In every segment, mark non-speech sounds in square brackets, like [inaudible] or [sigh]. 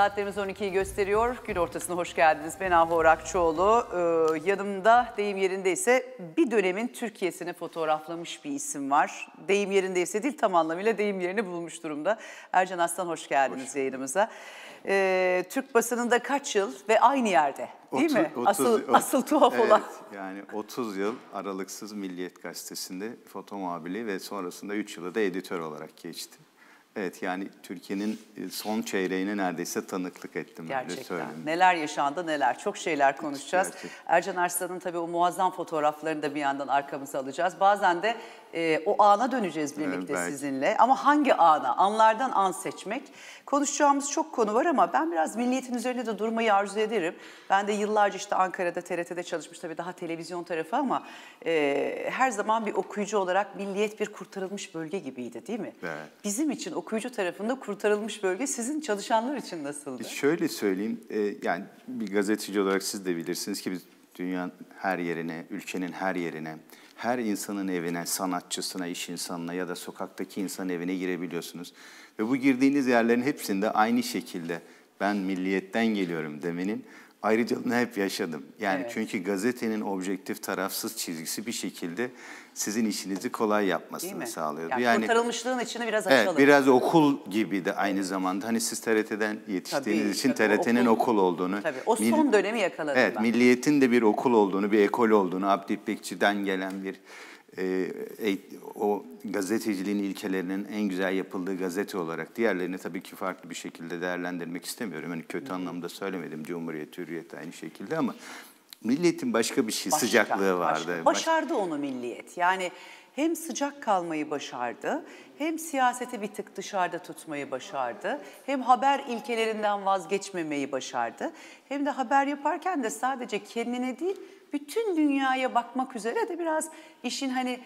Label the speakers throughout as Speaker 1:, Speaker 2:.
Speaker 1: Saatlerimiz 12'yi gösteriyor. Gün ortasına hoş geldiniz. Ben Ahu Orakçıoğlu. Ee, yanımda deyim yerindeyse bir dönemin Türkiye'sini fotoğraflamış bir isim var. Deyim yerindeyse değil tam anlamıyla deyim yerini bulmuş durumda. Ercan Aslan hoş geldiniz hoş. yayınımıza. Ee, Türk basınında kaç yıl ve aynı yerde değil 30, mi? 30, asıl, 30, asıl tuhaf evet, olan.
Speaker 2: Yani 30 yıl aralıksız Milliyet Gazetesi'nde foto muhabirliği ve sonrasında 3 yılı da editör olarak geçti. Evet yani Türkiye'nin e, son çeyreğine neredeyse tanıklık ettim. Gerçekten
Speaker 1: neler yaşandı neler çok şeyler konuşacağız. Gerçekten. Ercan Arslan'ın tabii o muazzam fotoğraflarını da bir yandan arkamıza alacağız. Bazen de e, o ana döneceğiz birlikte evet, sizinle. Ama hangi ana? Anlardan an seçmek. Konuşacağımız çok konu var ama ben biraz milliyetin üzerinde de durmayı arzu ederim. Ben de yıllarca işte Ankara'da TRT'de çalışmış tabii daha televizyon tarafı ama e, her zaman bir okuyucu olarak milliyet bir kurtarılmış bölge gibiydi değil mi? Evet. Bizim için okuyucu tarafında kurtarılmış bölge sizin çalışanlar için nasıldı? E,
Speaker 2: şöyle söyleyeyim e, yani bir gazeteci olarak siz de bilirsiniz ki biz dünyanın her yerine, ülkenin her yerine her insanın evine, sanatçısına, iş insanına ya da sokaktaki insan evine girebiliyorsunuz. Ve bu girdiğiniz yerlerin hepsinde aynı şekilde ben milliyetten geliyorum demenin ayrıcalığını hep yaşadım. Yani evet. çünkü gazetenin objektif tarafsız çizgisi bir şekilde sizin işinizi kolay yapmasını sağlıyordu. Yani, yani
Speaker 1: kurtarılmışlığın içini biraz açalım. Evet, biraz okul
Speaker 2: gibi de aynı zamanda. Hani siz TRT'den yetiştiğiniz tabii, için tabii, TRT'nin okul, okul olduğunu. Tabii, o son dönemi yakaladım Evet, ben. milliyetin de bir okul olduğunu, bir ekol olduğunu, Abdi gelen bir e, e, o gazeteciliğin ilkelerinin en güzel yapıldığı gazete olarak diğerlerini tabii ki farklı bir şekilde değerlendirmek istemiyorum. Hani kötü anlamda söylemedim Cumhuriyet, Hürriyet aynı şekilde ama milliyetin başka bir şey başka, sıcaklığı vardı. Başka. Başardı
Speaker 1: onu milliyet. Yani hem sıcak kalmayı başardı, hem siyaseti bir tık dışarıda tutmayı başardı, hem haber ilkelerinden vazgeçmemeyi başardı, hem de haber yaparken de sadece kendine değil bütün dünyaya bakmak üzere de biraz işin hani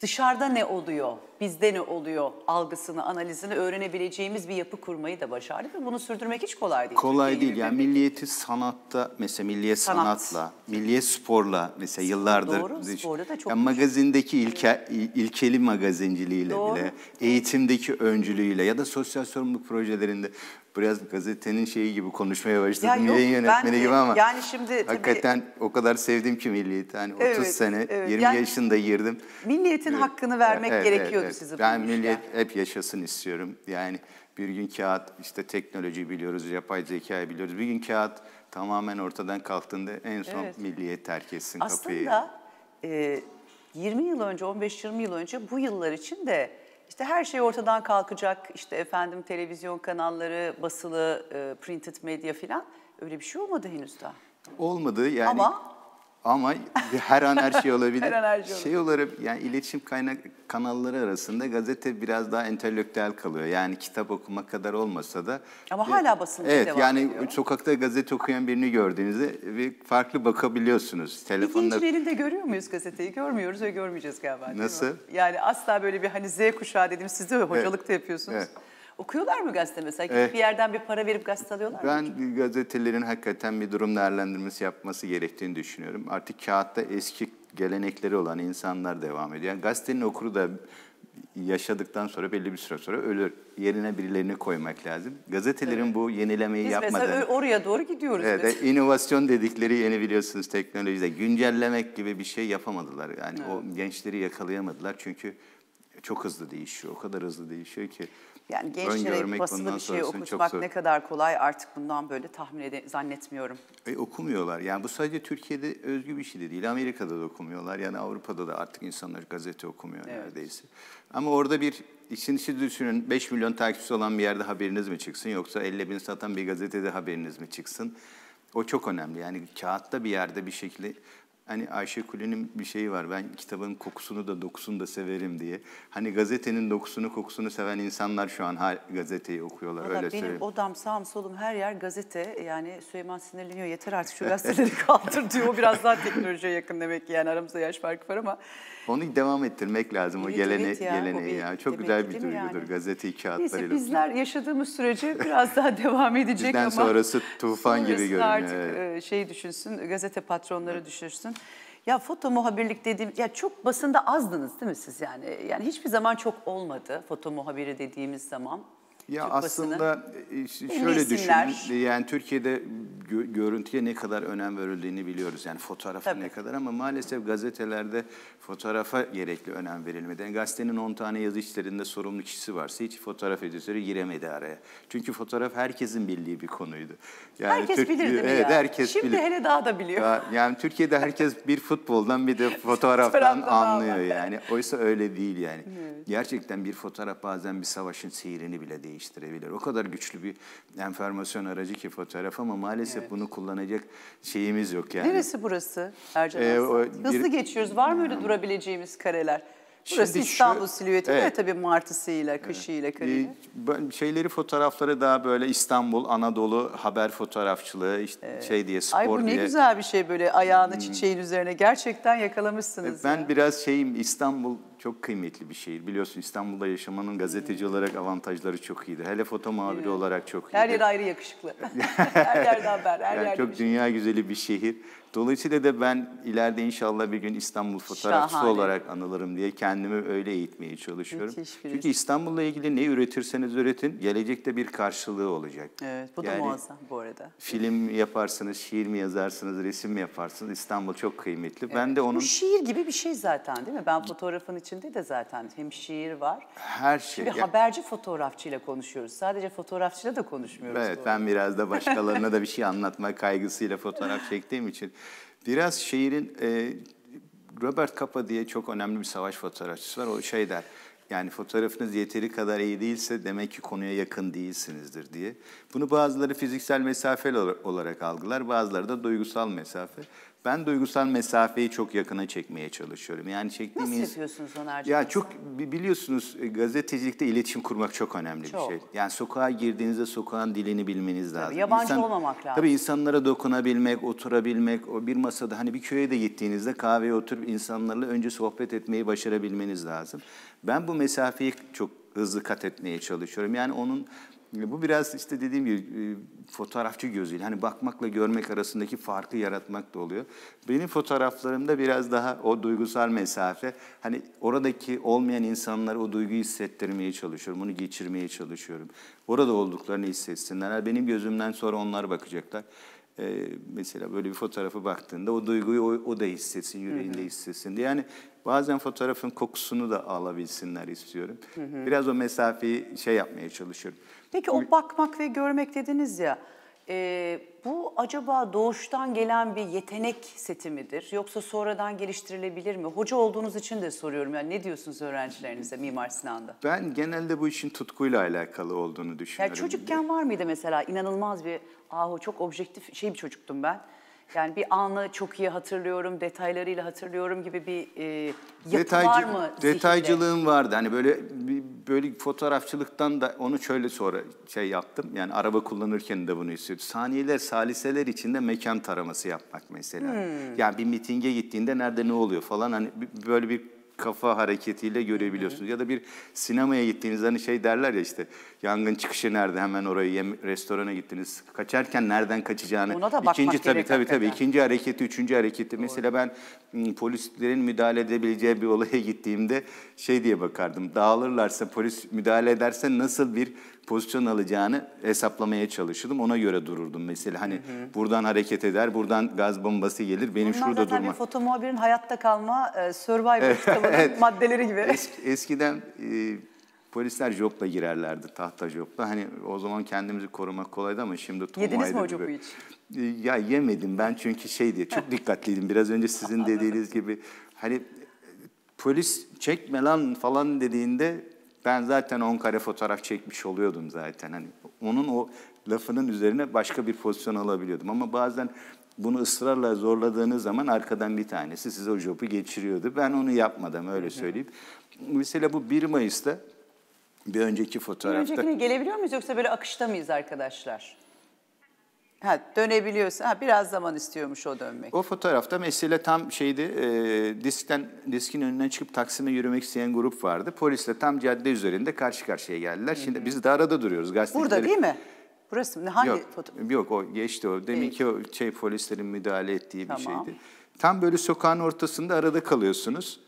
Speaker 1: dışarıda ne oluyor bizde ne oluyor algısını, analizini öğrenebileceğimiz bir yapı kurmayı da başardı ve bunu sürdürmek hiç kolay değil. Kolay değil. Yani
Speaker 2: milliyeti sanatta mesela milliyet Sanat. sanatla, milliyet sporla mesela yıllardır Doğru, sporda da çok yani magazindeki ilke, ilkeli magazinciliğiyle Doğru. bile, eğitimdeki öncülüğüyle ya da sosyal sorumluluk projelerinde biraz gazetenin şeyi gibi konuşmaya başladım. Ya Yayın yönetmeni gibi ama yani şimdi hakikaten tabii, o kadar sevdim ki milliyeti. Hani evet, 30 sene, evet, 20 yani, yaşında girdim.
Speaker 1: Milliyetin evet, hakkını vermek evet, gerekiyordu evet, sizi Ben bulmuşlar. milliyet
Speaker 2: hep yaşasın istiyorum. Yani bir gün kağıt, işte teknoloji biliyoruz, yapay zeka biliyoruz. Bir gün kağıt tamamen ortadan kalktığında en son evet. milliyet terk etsin kapıyı.
Speaker 1: Aslında e, 20 yıl önce, 15-20 yıl önce bu yıllar için de işte her şey ortadan kalkacak. İşte efendim televizyon kanalları, basılı, e, printed medya filan öyle bir şey olmadı henüz daha.
Speaker 2: Olmadı yani. Ama ama her an her şey [laughs] olabilir. her an her şey, olur. şey olarak yani iletişim kaynak kanalları arasında gazete biraz daha entelektüel kalıyor. Yani kitap okuma kadar olmasa da.
Speaker 1: Ama hala basılmış evet, devam yani ediyor.
Speaker 2: sokakta gazete okuyan birini gördüğünüzde ve farklı bakabiliyorsunuz. Telefonda... İkincilerinde
Speaker 1: görüyor muyuz gazeteyi? Görmüyoruz ve görmeyeceğiz galiba. Nasıl? Yani asla böyle bir hani Z kuşağı dedim. Siz de hocalık evet. da yapıyorsunuz. Evet. Okuyorlar mı gazete mesela? Evet. Eh. Bir yerden bir para verip gazete alıyorlar mı?
Speaker 2: Ben gazetelerin hakikaten bir durum değerlendirmesi yapması gerektiğini düşünüyorum. Artık kağıtta eski gelenekleri olan insanlar devam ediyor. Yani gazetenin okuru da yaşadıktan sonra belli bir süre sonra ölür. Yerine birilerini koymak lazım. Gazetelerin evet. bu yenilemeyi Biz yapmadan... Biz
Speaker 1: oraya doğru gidiyoruz. Evet, biz. E,
Speaker 2: inovasyon dedikleri yeni biliyorsunuz teknolojide. Güncellemek gibi bir şey yapamadılar. Yani evet. o gençleri yakalayamadılar çünkü çok hızlı değişiyor. O kadar hızlı değişiyor ki. Yani gençlere basılı bir şey okutmak ne
Speaker 1: kadar kolay artık bundan böyle tahmin ede zannetmiyorum.
Speaker 2: E, okumuyorlar. Yani bu sadece Türkiye'de özgü bir şey de değil. Amerika'da da okumuyorlar. Yani Avrupa'da da artık insanlar gazete okumuyor evet. neredeyse. Ama orada bir işin içi düşünün 5 milyon takipçisi olan bir yerde haberiniz mi çıksın yoksa 50 bin satan bir gazetede haberiniz mi çıksın? O çok önemli. Yani kağıtta bir yerde bir şekilde Hani Ayşe Kule'nin bir şeyi var. Ben kitabın kokusunu da dokusunu da severim diye. Hani gazetenin dokusunu kokusunu seven insanlar şu an gazeteyi okuyorlar. öyle benim söyleyeyim.
Speaker 1: odam sağım solum her yer gazete. Yani Süleyman sinirleniyor. Yeter artık şu gazeteleri [laughs] kaldır diyor. O biraz daha teknolojiye yakın demek ki. Yani aramızda yaş farkı var ama.
Speaker 2: Onu devam ettirmek lazım evet, o gelene, evet ya, geleneği. O bir, yani. Çok güzel bir duygudur yani. gazete kağıtlarıyla. Neyse bizler
Speaker 1: yaşadığımız sürece biraz daha [laughs] devam edecek Bizden ama. Bizden sonrası tufan gibi görünüyor. artık evet. E, şey düşünsün, gazete patronları evet. düşünsün. Ya foto muhabirlik dediğim, ya çok basında azdınız değil mi siz yani? Yani hiçbir zaman çok olmadı foto muhabiri dediğimiz zaman.
Speaker 2: Ya Türk aslında basını. E, şöyle düşünün yani Türkiye'de gö görüntüye ne kadar önem verildiğini biliyoruz. Yani fotoğrafa Tabii. ne kadar ama maalesef gazetelerde fotoğrafa gerekli önem verilmedi. Yani gazetenin 10 tane yazı sorumlu kişisi varsa hiç fotoğraf editörü giremedi araya. Çünkü fotoğraf herkesin bildiği bir konuydu. Yani herkes Türk, bilir değil mi evet, ya? Herkes Şimdi bilir. hele
Speaker 1: daha da biliyor.
Speaker 2: yani Türkiye'de herkes bir futboldan bir de [laughs] fotoğraftan anlıyor yani. Oysa öyle değil yani. Evet. Gerçekten bir fotoğraf bazen bir savaşın seyrini bile değiştirebilir. O kadar güçlü bir enformasyon aracı ki fotoğraf ama maalesef Artık evet. bunu kullanacak şeyimiz yok yani.
Speaker 1: Neresi burası Ercan ee, o, bir, Hızlı geçiyoruz. Var mı öyle hmm. durabileceğimiz kareler? Burası Şimdi İstanbul şu, silüeti evet. de tabii martısıyla, kışıyla, evet. kariyle.
Speaker 2: Şeyleri, fotoğrafları daha böyle İstanbul, Anadolu haber fotoğrafçılığı işte evet. şey diye spor diye. Ay bu ne güzel
Speaker 1: bir şey böyle ayağını hmm. çiçeğin üzerine gerçekten yakalamışsınız.
Speaker 2: E, ben ya. biraz şeyim İstanbul çok kıymetli bir şehir. Biliyorsun İstanbul'da yaşamanın gazeteci olarak avantajları çok iyiydi. Hele foto mağduru evet. olarak çok iyiydi. Her yer
Speaker 1: ayrı yakışıklı. [laughs] her yerde haber, her yani yerde Çok
Speaker 2: şey. dünya güzeli bir şehir. Dolayısıyla da ben ileride inşallah bir gün İstanbul fotoğrafçısı Şahane. olarak anılırım diye kendimi öyle eğitmeye çalışıyorum. Çünkü İstanbul'la ilgili ne üretirseniz üretin gelecekte bir karşılığı olacak. Evet bu da yani, muazzam
Speaker 1: bu arada. Film
Speaker 2: yaparsınız, şiir mi yazarsınız, resim mi yaparsınız İstanbul çok kıymetli. Evet. Ben de onun... Bu şiir
Speaker 1: gibi bir şey zaten değil mi? Ben fotoğrafın içinde de zaten hem şiir var.
Speaker 2: Her şey. Çünkü yani... haberci
Speaker 1: fotoğrafçıyla konuşuyoruz. Sadece fotoğrafçıyla da konuşmuyoruz. Evet ben
Speaker 2: biraz da [laughs] başkalarına da bir şey anlatma kaygısıyla fotoğraf çektiğim için Biraz şiirin e, Robert Capa diye çok önemli bir savaş fotoğrafçısı var. O şey der. Yani fotoğrafınız yeteri kadar iyi değilse demek ki konuya yakın değilsinizdir diye. Bunu bazıları fiziksel mesafe olarak algılar, bazıları da duygusal mesafe. Ben duygusal mesafeyi çok yakına çekmeye çalışıyorum. Yani çektiğimiz... Nasıl
Speaker 1: yapıyorsunuz Soner'cığım? Ya çok
Speaker 2: biliyorsunuz e, gazetecilikte iletişim kurmak çok önemli çok. bir şey. Yani sokağa girdiğinizde sokağın dilini bilmeniz lazım. Tabii, yabancı İnsan,
Speaker 1: olmamak lazım. Tabii
Speaker 2: insanlara dokunabilmek, oturabilmek, o bir masada hani bir köye de gittiğinizde kahveye oturup insanlarla önce sohbet etmeyi başarabilmeniz lazım. Ben bu mesafeyi çok hızlı kat etmeye çalışıyorum. Yani onun bu biraz işte dediğim gibi e, fotoğrafçı gözüyle hani bakmakla görmek arasındaki farkı yaratmak da oluyor. Benim fotoğraflarımda biraz daha o duygusal mesafe hani oradaki olmayan insanlara o duyguyu hissettirmeye çalışıyorum. bunu geçirmeye çalışıyorum. Orada olduklarını hissetsinler. benim gözümden sonra onlar bakacaklar. Ee, mesela böyle bir fotoğrafa baktığında o duyguyu o, o da hissetsin, yüreğinde hissetsin diye. Yani bazen fotoğrafın kokusunu da alabilsinler istiyorum. Hı hı. Biraz o mesafeyi şey yapmaya çalışıyorum.
Speaker 1: Peki o bakmak ve görmek dediniz ya, e, bu acaba doğuştan gelen bir yetenek seti midir? Yoksa sonradan geliştirilebilir mi? Hoca olduğunuz için de soruyorum. Yani ne diyorsunuz öğrencilerinize Mimar Sinan'da?
Speaker 2: Ben genelde bu işin tutkuyla alakalı olduğunu düşünüyorum. Yani
Speaker 1: çocukken var mıydı mesela inanılmaz bir, ahu çok objektif şey bir çocuktum ben. Yani bir anı çok iyi hatırlıyorum, detaylarıyla hatırlıyorum gibi bir e, yapı Detaycı, var mı? Zihinde? Detaycılığım
Speaker 2: vardı. Hani böyle böyle fotoğrafçılıktan da onu şöyle sonra şey yaptım. Yani araba kullanırken de bunu hissediyorum. Saniyeler, saliseler içinde mekan taraması yapmak mesela. Hmm. Yani bir mitinge gittiğinde nerede ne oluyor falan hani böyle bir kafa hareketiyle görebiliyorsunuz. Ya da bir sinemaya gittiğinizde hani şey derler ya işte yangın çıkışı nerede hemen orayı yem, restorana gittiniz. Kaçarken nereden kaçacağını. Ona da bakmak ikinci tabii tabii tabii ikinci hareketi, üçüncü hareketi. Doğru. Mesela ben polislerin müdahale edebileceği bir olaya gittiğimde şey diye bakardım. Dağılırlarsa polis müdahale ederse nasıl bir pozisyon alacağını hesaplamaya çalışırdım. Ona göre dururdum mesela. Hani hı hı. buradan hareket eder, buradan gaz bombası gelir. Benim Bunlar şurada durma. Bunlar
Speaker 1: foto muhabirin hayatta kalma e, Survivor kitabının [laughs] evet. maddeleri gibi. Es,
Speaker 2: eskiden e, polisler jopla girerlerdi, tahta jopla. Hani o zaman kendimizi korumak kolaydı ama şimdi tomaydı. Yediniz mi o jopu hiç? E, ya yemedim ben çünkü şey diye çok dikkatliydim. Biraz önce sizin [laughs] dediğiniz gibi hani polis çekme lan falan dediğinde ben zaten 10 kare fotoğraf çekmiş oluyordum zaten. Hani onun o lafının üzerine başka bir pozisyon alabiliyordum. Ama bazen bunu ısrarla zorladığınız zaman arkadan bir tanesi size o jobu geçiriyordu. Ben onu yapmadım öyle söyleyeyim. Mesela bu 1 Mayıs'ta bir önceki fotoğrafta. Bir öncekine
Speaker 1: gelebiliyor muyuz yoksa böyle akışta mıyız arkadaşlar? Ha, dönebiliyorsun. ha, biraz zaman istiyormuş o dönmek.
Speaker 2: O fotoğrafta mesele tam şeydi e, diskten diskin önünden çıkıp Taksim'e yürümek isteyen grup vardı. Polisle tam cadde üzerinde karşı karşıya geldiler. Hı-hı. Şimdi biz de arada duruyoruz gazetecileri. Burada değil mi?
Speaker 1: Burası mı? Hangi yok,
Speaker 2: fotoğraf? Yok o geçti o. Deminki evet. o şey polislerin müdahale ettiği tamam. bir şeydi. Tam böyle sokağın ortasında arada kalıyorsunuz.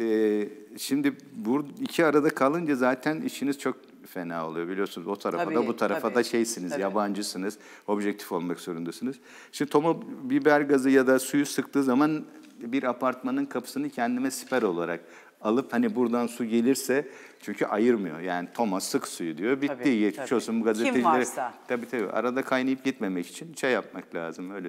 Speaker 2: Ee, şimdi bu iki arada kalınca zaten işiniz çok fena oluyor. Biliyorsunuz o tarafa tabii, da bu tarafa tabii. da şeysiniz, tabii. yabancısınız. Objektif olmak zorundasınız. şimdi Tom'a biber gazı ya da suyu sıktığı zaman bir apartmanın kapısını kendime siper olarak alıp hani buradan su gelirse çünkü ayırmıyor. Yani Toma sık suyu diyor. Bitti tabii, geçmiş tabii. olsun gazetecileri. Kim varsa. Tabii tabii. Arada kaynayıp gitmemek için şey yapmak lazım öyle.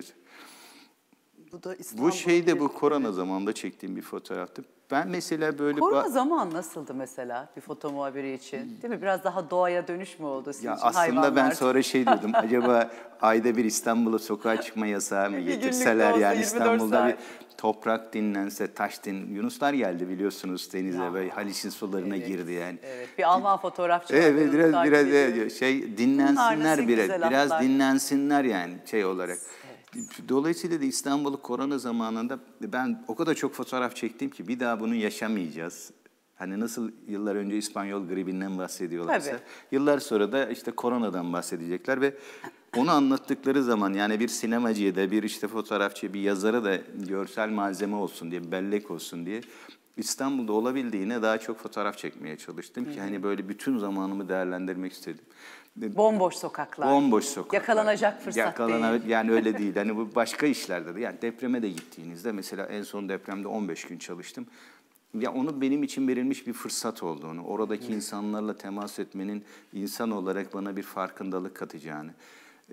Speaker 1: Bu da İstanbul Bu şey
Speaker 2: de bu korona zamanında çektiğim bir fotoğraftı. Ben mesela böyle... Korona
Speaker 1: zaman nasıldı mesela bir foto muhabiri için? Değil mi? Biraz daha doğaya dönüş mü oldu sizin ya için? Aslında Hayvanlar. ben sonra şey diyordum. [laughs] acaba
Speaker 2: ayda bir İstanbul'a sokağa çıkma yasağı mı getirseler? Olsa, yani İstanbul'da saat. bir toprak dinlense, taş din... Yunuslar geldi biliyorsunuz denize ya. ve Haliç'in sularına evet. girdi yani.
Speaker 1: Evet. Bir Alman fotoğrafçı. Evet biraz, biraz ediyorum.
Speaker 2: şey dinlensinler biraz. Biraz dinlensinler yani şey olarak. Dolayısıyla da İstanbul'u korona zamanında ben o kadar çok fotoğraf çektim ki bir daha bunu yaşamayacağız. Hani nasıl yıllar önce İspanyol gribinden bahsediyorlarsa, Tabii. yıllar sonra da işte koronadan bahsedecekler ve onu anlattıkları zaman yani bir sinemacıya da bir işte fotoğrafçıya bir yazara da görsel malzeme olsun diye, bellek olsun diye İstanbul'da olabildiğine daha çok fotoğraf çekmeye çalıştım ki Hı -hı. hani böyle bütün zamanımı değerlendirmek istedim. Bomboş sokaklar. Bomboş sokaklar.
Speaker 1: Yakalanacak fırsat Yakalana, değil. Yani öyle [laughs] değil.
Speaker 2: Hani bu başka işlerde de. Yani depreme de gittiğinizde mesela en son depremde 15 gün çalıştım. Ya onu benim için verilmiş bir fırsat olduğunu, oradaki insanlarla temas etmenin insan olarak bana bir farkındalık katacağını.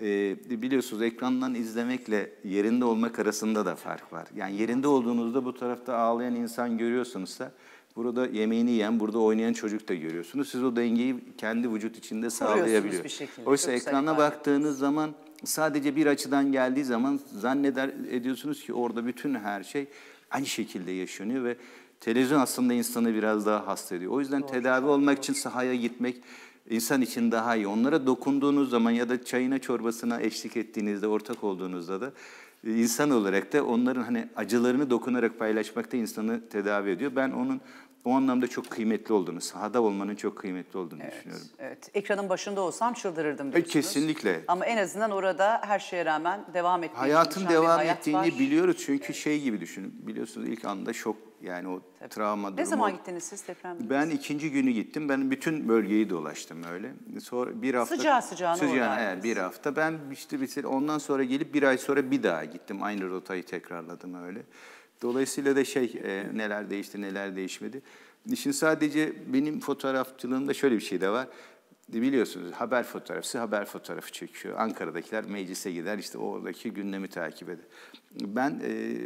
Speaker 2: Ee, biliyorsunuz ekrandan izlemekle yerinde olmak arasında da fark var. Yani yerinde olduğunuzda bu tarafta ağlayan insan görüyorsanız da. Burada yemeğini yiyen, burada oynayan çocuk da görüyorsunuz. Siz o dengeyi kendi vücut içinde sağlayabiliyor. Oysa Çok ekrana baktığınız zaman sadece bir açıdan geldiği zaman zanneder ediyorsunuz ki orada bütün her şey aynı şekilde yaşanıyor ve televizyon aslında insanı biraz daha hasta ediyor. O yüzden doğru, tedavi doğru, olmak için sahaya gitmek insan için daha iyi. Onlara dokunduğunuz zaman ya da çayına çorbasına eşlik ettiğinizde, ortak olduğunuzda da e, insan olarak da onların hani acılarını dokunarak paylaşmakta insanı tedavi ediyor. Ben onun o anlamda çok kıymetli olduğunu, sahada olmanın çok kıymetli olduğunu evet, düşünüyorum.
Speaker 1: Evet, ekranın başında olsam çıldırırdım diyorsunuz.
Speaker 2: kesinlikle.
Speaker 1: Ama en azından orada her şeye rağmen devam ettiğini Hayatın devam hayat ettiğini var.
Speaker 2: biliyoruz çünkü evet. şey gibi düşünün. Biliyorsunuz ilk anda şok yani o Tabii. travma ne durumu. Ne zaman
Speaker 1: gittiniz siz depremde?
Speaker 2: Ben ikinci günü gittim. Ben bütün bölgeyi dolaştım öyle. Sonra bir hafta sıcağı sıcağına sıcağına yani bir hafta. Ben işte bir ondan sonra gelip bir ay sonra bir daha gittim. Aynı rotayı tekrarladım öyle. Dolayısıyla da şey e, neler değişti neler değişmedi. İşin sadece benim fotoğrafçılığımda şöyle bir şey de var. Biliyorsunuz haber fotoğrafçısı haber fotoğrafı çekiyor. Ankara'dakiler meclise gider işte oradaki gündemi takip eder. Ben e,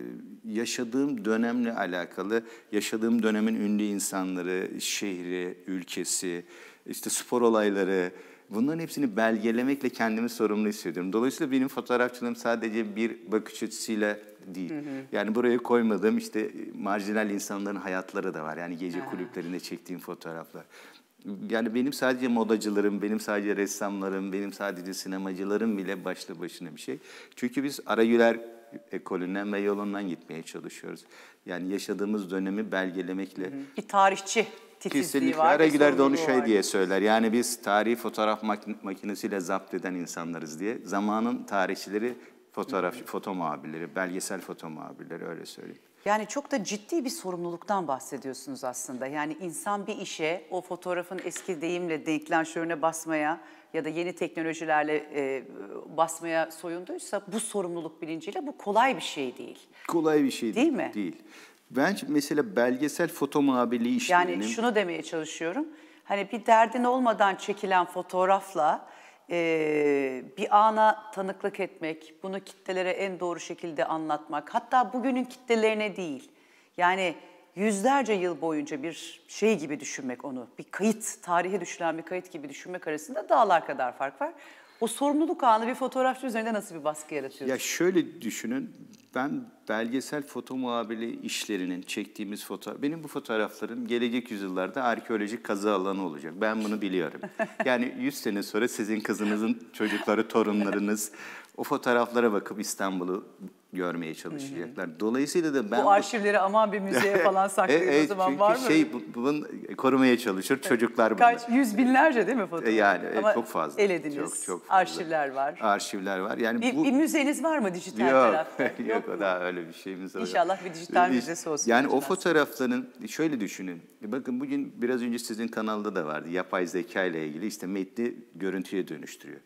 Speaker 2: yaşadığım dönemle alakalı, yaşadığım dönemin ünlü insanları, şehri, ülkesi, işte spor olayları, bunların hepsini belgelemekle kendimi sorumlu hissediyorum. Dolayısıyla benim fotoğrafçılığım sadece bir bakış açısıyla değil. Hı hı. Yani buraya koymadığım işte e, marjinal insanların hayatları da var. Yani gece ha. kulüplerinde çektiğim fotoğraflar. Yani benim sadece modacılarım, benim sadece ressamlarım, benim sadece sinemacılarım bile başlı başına bir şey. Çünkü biz arayüler ekolünden ve yolundan gitmeye çalışıyoruz. Yani yaşadığımız dönemi belgelemekle. Hı hı.
Speaker 1: Bir tarihçi titizliği var. Kesinlikle. de onu şey var. diye
Speaker 2: söyler. Yani biz tarihi fotoğraf makinesiyle zapt eden insanlarız diye. Zamanın tarihçileri Fotoğraf, foto muhabirleri, belgesel foto muhabirleri öyle söyleyeyim.
Speaker 1: Yani çok da ciddi bir sorumluluktan bahsediyorsunuz aslında. Yani insan bir işe, o fotoğrafın eski deyimle denklanşörüne basmaya ya da yeni teknolojilerle e, basmaya soyunduysa bu sorumluluk bilinciyle bu kolay bir şey değil.
Speaker 2: Kolay bir şey değil, değil mi? Değil. Ben mesela belgesel foto muhabirliği işlerinin... Yani şunu
Speaker 1: demeye çalışıyorum. Hani bir derdin olmadan çekilen fotoğrafla e, bir ana tanıklık etmek, bunu kitlelere en doğru şekilde anlatmak, hatta bugünün kitlelerine değil, yani yüzlerce yıl boyunca bir şey gibi düşünmek onu, bir kayıt, tarihe düşülen bir kayıt gibi düşünmek arasında dağlar kadar fark var. O sorumluluk anı bir fotoğrafçı üzerinde nasıl bir baskı yaratıyor? Ya
Speaker 2: şöyle düşünün, ben belgesel foto muhabirliği işlerinin çektiğimiz fotoğraf, benim bu fotoğraflarım gelecek yüzyıllarda arkeolojik kazı alanı olacak. Ben bunu biliyorum. [laughs] yani 100 sene sonra sizin kızınızın çocukları, torunlarınız o fotoğraflara bakıp İstanbul'u görmeye çalışacaklar. Dolayısıyla da ben... Bu
Speaker 1: arşivleri bu... aman bir müzeye [laughs] falan saklıyor evet, o zaman çünkü var mı? şey bu,
Speaker 2: bunun korumaya çalışır çocuklar bunu. Kaç,
Speaker 1: yüz binlerce değil mi e, fotoğraf? Yani e, Ama çok fazla. El ediniz. Çok, çok fazla. Arşivler var.
Speaker 2: Arşivler var. Yani bir,
Speaker 1: bu... bir müzeniz var mı dijital yok, tarafta?
Speaker 2: [laughs] yok, yok daha öyle bir şeyimiz var. İnşallah bir dijital müzesi olsun. Yani o fotoğrafların şöyle düşünün. E, bakın bugün biraz önce sizin kanalda da vardı. Yapay zeka ile ilgili işte metni görüntüye dönüştürüyor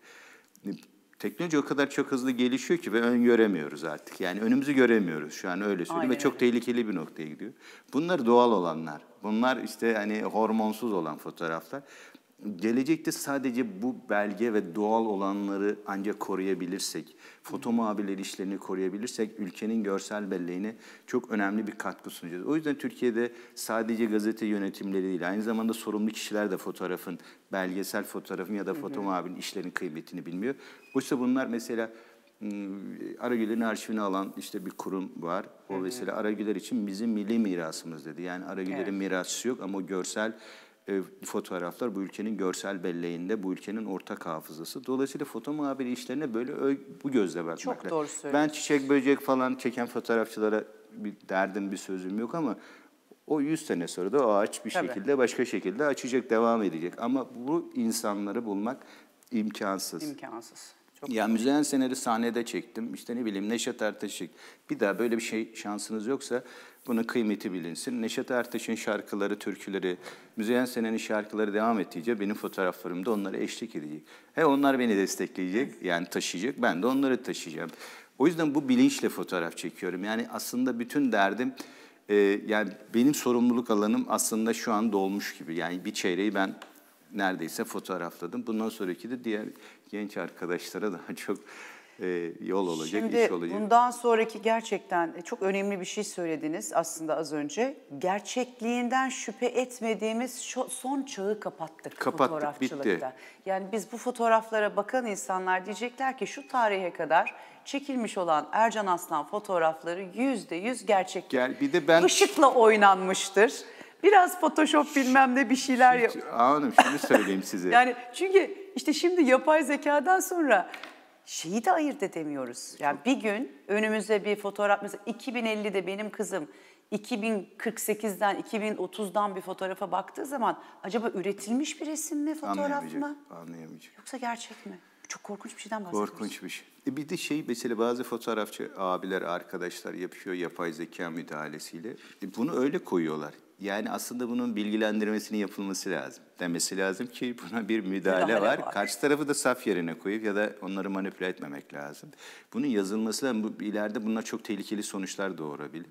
Speaker 2: Teknoloji o kadar çok hızlı gelişiyor ki ve ön göremiyoruz artık. Yani önümüzü göremiyoruz şu an öyle söyleyeyim ve çok tehlikeli bir noktaya gidiyor. Bunlar doğal olanlar. Bunlar işte hani hormonsuz olan fotoğraflar gelecekte sadece bu belge ve doğal olanları ancak koruyabilirsek, foto mavileri işlerini koruyabilirsek ülkenin görsel belleğine çok önemli bir katkı sunacağız. O yüzden Türkiye'de sadece gazete yönetimleri değil, aynı zamanda sorumlu kişiler de fotoğrafın, belgesel fotoğrafın ya da foto mavinin işlerin kıymetini bilmiyor. Oysa bunlar mesela ıı, Aragüler'in arşivini alan işte bir kurum var. O Hı vesile Aragüler için bizim milli mirasımız dedi. Yani Aragüler'in evet. mirası yok ama görsel e, fotoğraflar bu ülkenin görsel belleğinde, bu ülkenin ortak hafızası. Dolayısıyla foto muhabiri işlerine böyle bu gözle bakmak Çok doğru söylüyorsun. Ben çiçek böcek falan çeken fotoğrafçılara bir derdim, bir sözüm yok ama o 100 sene sonra da o ağaç bir Tabii. şekilde başka şekilde açacak, devam edecek. Ama bu insanları bulmak imkansız.
Speaker 1: İmkansız.
Speaker 2: Çok ya müzeyen seneri sahnede çektim. İşte ne bileyim Neşet Ertaş'ı. Bir daha böyle bir şey şansınız yoksa bunun kıymeti bilinsin. Neşet Ertaş'ın şarkıları, türküleri, Müzeyyen Senen'in şarkıları devam ettiğince benim fotoğraflarım da onlara eşlik edecek. He onlar beni destekleyecek, yani taşıyacak. Ben de onları taşıyacağım. O yüzden bu bilinçle fotoğraf çekiyorum. Yani aslında bütün derdim, e, yani benim sorumluluk alanım aslında şu an dolmuş gibi. Yani bir çeyreği ben neredeyse fotoğrafladım. Bundan sonraki de diğer genç arkadaşlara daha çok e, yol olacak, Şimdi iş olacak. Şimdi
Speaker 1: bundan sonraki gerçekten e, çok önemli bir şey söylediniz aslında az önce. Gerçekliğinden şüphe etmediğimiz şu, son çağı kapattık, kapattık fotoğrafçılıkta. Bitti. Yani biz bu fotoğraflara bakan insanlar diyecekler ki şu tarihe kadar çekilmiş olan Ercan Aslan fotoğrafları yüzde yüz gerçek. Gel, bir de ben... Işıkla oynanmıştır. Biraz Photoshop bilmem ne bir şeyler... Şimdi, hanım şunu söyleyeyim size. [laughs] yani çünkü işte şimdi yapay zekadan sonra şeyi de ayırt edemiyoruz. Yani bir gün önümüze bir fotoğraf mesela 2050'de benim kızım 2048'den 2030'dan bir fotoğrafa baktığı zaman acaba üretilmiş bir resim mi fotoğraf anlayamayacak, mı?
Speaker 2: Anlayamayacak.
Speaker 1: Yoksa gerçek mi? Çok korkunç bir şeyden bahsediyoruz. Korkunç
Speaker 2: bir şey. E bir de şey mesela bazı fotoğrafçı abiler, arkadaşlar yapıyor yapay zeka müdahalesiyle. E bunu öyle koyuyorlar yani aslında bunun bilgilendirmesinin yapılması lazım. Demesi lazım ki [laughs] buna bir müdahale, var. var. Karşı tarafı da saf yerine koyup ya da onları manipüle etmemek lazım. Bunun yazılması da bu, ileride bunlar çok tehlikeli sonuçlar doğurabilir.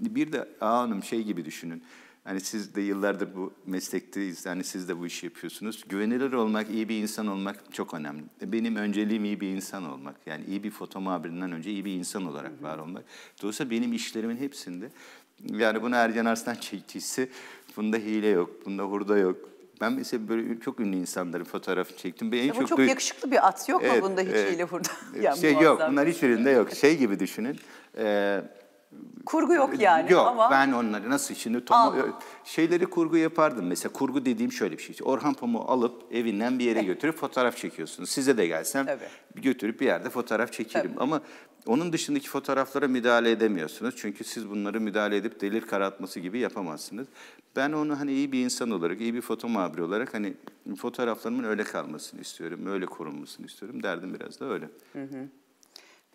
Speaker 2: Bir de Ağa Hanım şey gibi düşünün. Hani siz de yıllardır bu meslekteyiz. Hani siz de bu işi yapıyorsunuz. Güvenilir olmak, iyi bir insan olmak çok önemli. Benim önceliğim iyi bir insan olmak. Yani iyi bir foto muhabirinden önce iyi bir insan olarak var olmak. Dolayısıyla benim işlerimin hepsinde yani bunu Ercan Arslan çektiyse bunda hile yok, bunda hurda yok. Ben mesela böyle çok ünlü insanların fotoğrafını çektim. Ve en ya çok bu çok böyle... yakışıklı
Speaker 1: bir at yok evet, mu bunda hiç evet, hile hurda? [laughs] E, yani şey yok, bunlar hiçbirinde
Speaker 2: şey. yok. Şey gibi düşünün. E, Kurgu yok ee, yani yok, ama... ben onları nasıl şimdi Tom, şeyleri kurgu yapardım. Mesela kurgu dediğim şöyle bir şey. Orhan Pamuk'u alıp evinden bir yere götürüp fotoğraf çekiyorsunuz. Size de gelsem Tabii. götürüp bir yerde fotoğraf çekerim. Ama onun dışındaki fotoğraflara müdahale edemiyorsunuz. Çünkü siz bunları müdahale edip delir karartması gibi yapamazsınız. Ben onu hani iyi bir insan olarak, iyi bir foto mabiri olarak hani fotoğraflarımın öyle kalmasını istiyorum. Öyle korunmasını istiyorum. Derdim biraz da öyle.
Speaker 1: Hı hı.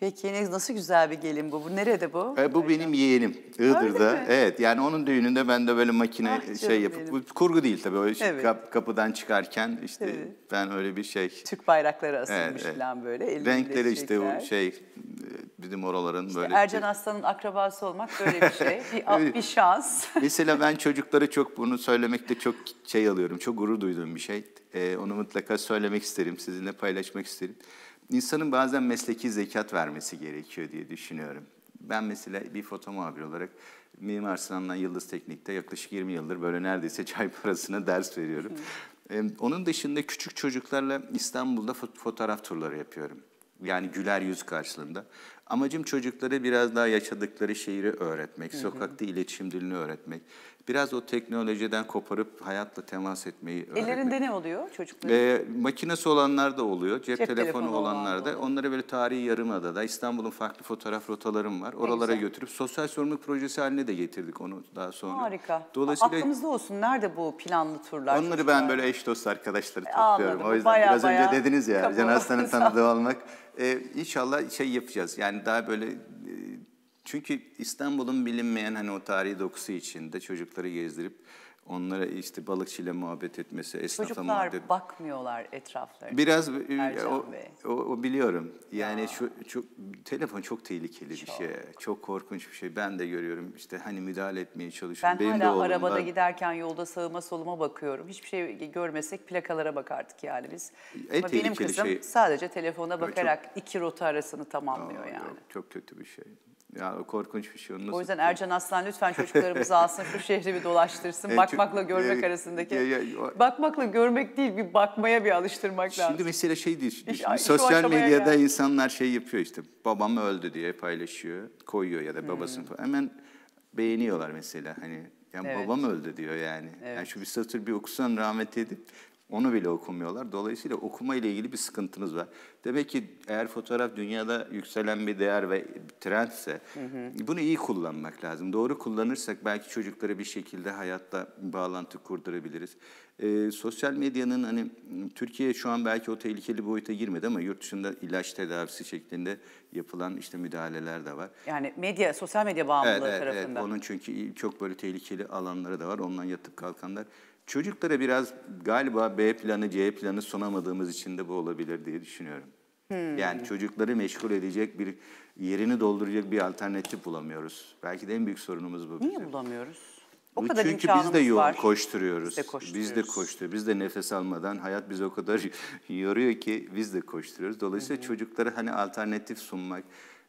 Speaker 1: Peki nasıl güzel bir gelin bu? Bu nerede bu?
Speaker 2: E, bu benim yeğenim. Iğdır'da. Evet yani onun düğününde ben de böyle makine ah, şey yapıp benim. bu kurgu değil tabii. O evet. kap, kapıdan çıkarken işte evet. ben öyle bir şey. Türk
Speaker 1: bayrakları asılmış evet, falan böyle. Elimde Renkleri işte o şey
Speaker 2: bizim oraların işte böyle. Ercan bir...
Speaker 1: Aslan'ın akrabası olmak böyle bir şey. [laughs] bir, ah, bir şans.
Speaker 2: [laughs] Mesela ben çocuklara çok bunu söylemekte çok şey alıyorum. Çok gurur duyduğum bir şey. Ee, onu mutlaka söylemek isterim. Sizinle paylaşmak isterim insanın bazen mesleki zekat vermesi gerekiyor diye düşünüyorum. Ben mesela bir foto muhabir olarak Mimar Sinan'la Yıldız Teknik'te yaklaşık 20 yıldır böyle neredeyse [laughs] çay parasına ders veriyorum. Onun dışında küçük çocuklarla İstanbul'da fotoğraf turları yapıyorum. Yani güler yüz karşılığında. Amacım çocuklara biraz daha yaşadıkları şehri öğretmek, sokakta iletişim dilini öğretmek biraz o teknolojiden koparıp hayatla temas etmeyi öğrenmek. Ellerinde
Speaker 1: ne oluyor çocukların? E,
Speaker 2: makinesi olanlar da oluyor, cep, cep telefonu, telefonu olanlar da. Onları böyle tarihi yarımadada, İstanbul'un farklı fotoğraf rotalarım var. Oralara Neyse. götürüp sosyal sorumluluk projesi haline de getirdik onu daha sonra.
Speaker 1: Harika. Dolayısıyla aklımızda olsun. Nerede bu planlı turlar? Onları
Speaker 2: çocuklar? ben böyle eş dost arkadaşları e, topluyorum. Anladım. O yüzden bayağı, biraz bayağı önce dediniz ya, Can Aslan'ın [laughs] tanıdığı olmak. Ee, inşallah şey yapacağız. Yani daha böyle e, çünkü İstanbul'un bilinmeyen hani o tarihi dokusu içinde çocukları gezdirip onlara işte balıkçıyla muhabbet etmesi, esnafa Çocuklar muhabbet... Çocuklar
Speaker 1: bakmıyorlar etraflarına. Biraz e,
Speaker 2: e, o, o, o biliyorum. Yani ya. şu, çok, telefon çok tehlikeli çok. bir şey. Çok korkunç bir şey. Ben de görüyorum işte hani müdahale etmeye çalışıyorum. Ben Benim hala arabada
Speaker 1: giderken yolda sağıma soluma bakıyorum. Hiçbir şey görmesek plakalara bakardık yani biz. En Ama benim kızım şey. sadece telefona bakarak çok, iki rota arasını tamamlıyor Aa, yani. Yok,
Speaker 2: çok kötü bir şey. Yani o korkunç bir şey. nasıl o
Speaker 1: yüzden Ercan Aslan lütfen çocuklarımızı alsın şu şehri bir dolaştırsın. [laughs] E, Bakmakla görmek e, arasındaki. Bakmakla görmek değil bir bakmaya bir alıştırmak lazım. Şimdi mesela şey değil. [laughs] Şimdi İş, sosyal medyada
Speaker 2: yani. insanlar şey yapıyor işte babam öldü diye paylaşıyor. Koyuyor ya da babasını hmm. Hemen beğeniyorlar mesela hani yani evet. babam öldü diyor yani. Evet. yani şu bir satır bir okusan rahmet edip onu bile okumuyorlar. Dolayısıyla okuma ile ilgili bir sıkıntımız var. Demek ki eğer fotoğraf dünyada yükselen bir değer ve trendse hı hı. bunu iyi kullanmak lazım. Doğru kullanırsak belki çocuklara bir şekilde hayatta bağlantı kurdurabiliriz. E, sosyal medyanın hani Türkiye şu an belki o tehlikeli boyuta girmedi ama yurt dışında ilaç tedavisi şeklinde yapılan işte müdahaleler de var.
Speaker 1: Yani medya, sosyal medya bağımlılığı evet, evet, tarafından. Evet,
Speaker 2: onun çünkü çok böyle tehlikeli alanları da var. Ondan yatıp kalkanlar Çocuklara biraz galiba B planı, C planı sunamadığımız için de bu olabilir diye düşünüyorum. Hmm. Yani çocukları meşgul edecek bir yerini dolduracak bir alternatif bulamıyoruz. Belki de en büyük sorunumuz bu. Niye
Speaker 1: bulamıyoruz? O kadar Çünkü biz de yoğun koşturuyoruz. Biz de koşturuyoruz. Biz de koşturuyoruz.
Speaker 2: Biz de nefes almadan hayat bizi o kadar [laughs] yoruyor ki biz de koşturuyoruz. Dolayısıyla hmm. çocuklara hani alternatif sunmak,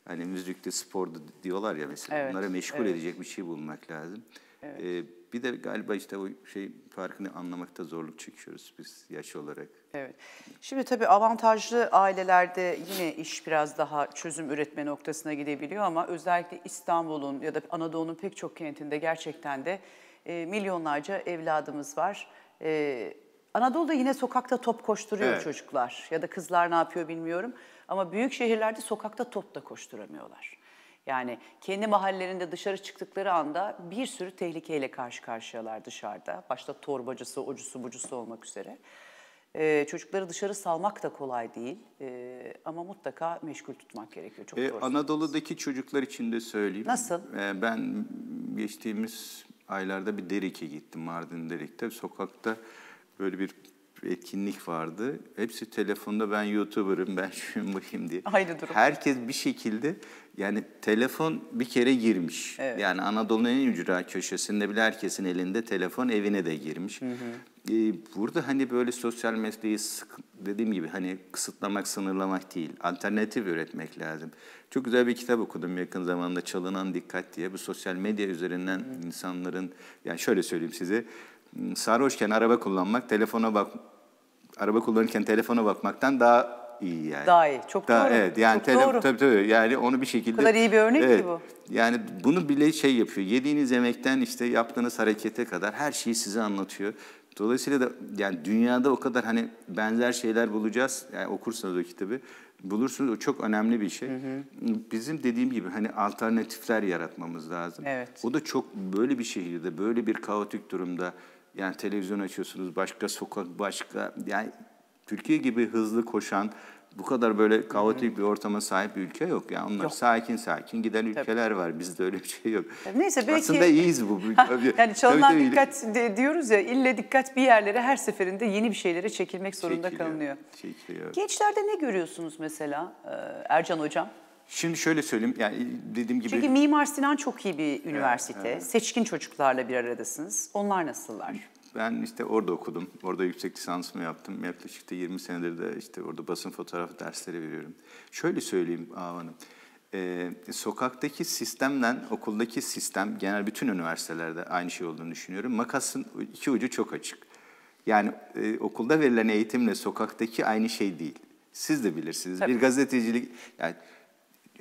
Speaker 2: hani müzikte, sporda diyorlar ya mesela evet, bunlara meşgul evet. edecek bir şey bulmak lazım. Evet. Ee, bir de galiba işte o şey farkını anlamakta zorluk çekiyoruz biz yaş olarak.
Speaker 1: Evet. Şimdi tabii avantajlı ailelerde yine iş biraz daha çözüm üretme noktasına gidebiliyor ama özellikle İstanbul'un ya da Anadolu'nun pek çok kentinde gerçekten de e, milyonlarca evladımız var. E, Anadolu'da yine sokakta top koşturuyor evet. çocuklar ya da kızlar ne yapıyor bilmiyorum ama büyük şehirlerde sokakta top da koşturamıyorlar. Yani kendi mahallelerinde dışarı çıktıkları anda bir sürü tehlikeyle karşı karşıyalar dışarıda. Başta torbacısı, ocusu, bucusu olmak üzere. Ee, çocukları dışarı salmak da kolay değil ee, ama mutlaka meşgul tutmak gerekiyor. Çok ee,
Speaker 2: Anadolu'daki çocuklar için de söyleyeyim. Nasıl? Ee, ben geçtiğimiz aylarda bir Derik'e gittim Mardin Derik'te. Sokakta böyle bir etkinlik vardı. Hepsi telefonda ben YouTuber'ım, ben şuyum [laughs] buyum diye. Aynı durum. Herkes bir şekilde yani telefon bir kere girmiş. Evet. Yani Anadolu'nun en ücra köşesinde bile herkesin elinde telefon evine de girmiş. Hı hı. Ee, burada hani böyle sosyal mesleği sık, dediğim gibi hani kısıtlamak, sınırlamak değil. Alternatif üretmek lazım. Çok güzel bir kitap okudum yakın zamanda Çalınan Dikkat diye. Bu sosyal medya üzerinden hı hı. insanların yani şöyle söyleyeyim size sarhoşken araba kullanmak, telefona bak araba kullanırken telefona bakmaktan daha iyi yani. Daha iyi. Çok daha, doğru. Evet. Yani Çok Tabii tabii. Yani onu bir şekilde. O kadar iyi bir örnek evet, ki bu. Yani bunu bile şey yapıyor. Yediğiniz yemekten işte yaptığınız harekete kadar her şeyi size anlatıyor. Dolayısıyla da yani dünyada o kadar hani benzer şeyler bulacağız. Yani okursanız o kitabı bulursunuz. O çok önemli bir şey. Hı hı. Bizim dediğim gibi hani alternatifler yaratmamız lazım. Evet. O da çok böyle bir şehirde, böyle bir kaotik durumda yani televizyon açıyorsunuz başka sokak başka yani Türkiye gibi hızlı koşan bu kadar böyle kaotik bir ortama sahip bir ülke yok. Yani onlar yok. sakin sakin giden ülkeler tabii. var. Bizde öyle bir şey yok.
Speaker 1: Neyse belki aslında iyiyiz bu.
Speaker 2: [laughs] yani çalınan dikkat
Speaker 1: diyoruz ya ille dikkat bir yerlere her seferinde yeni bir şeylere çekilmek zorunda çekiliyor, kalınıyor. Çekiliyor. Gençlerde ne görüyorsunuz mesela Ercan hocam? Şimdi şöyle söyleyeyim yani dediğim gibi... Çünkü Mimar Sinan çok iyi bir üniversite. Evet, evet. Seçkin çocuklarla bir aradasınız. Onlar nasıllar?
Speaker 2: Ben işte orada okudum. Orada yüksek lisansımı yaptım. Yaklaşık da 20 senedir de işte orada basın fotoğraf dersleri veriyorum. Şöyle söyleyeyim Ağa Hanım. Ee, sokaktaki sistemle okuldaki sistem genel bütün üniversitelerde aynı şey olduğunu düşünüyorum. Makasın iki ucu çok açık. Yani e, okulda verilen eğitimle sokaktaki aynı şey değil. Siz de bilirsiniz. Tabii. Bir gazetecilik yani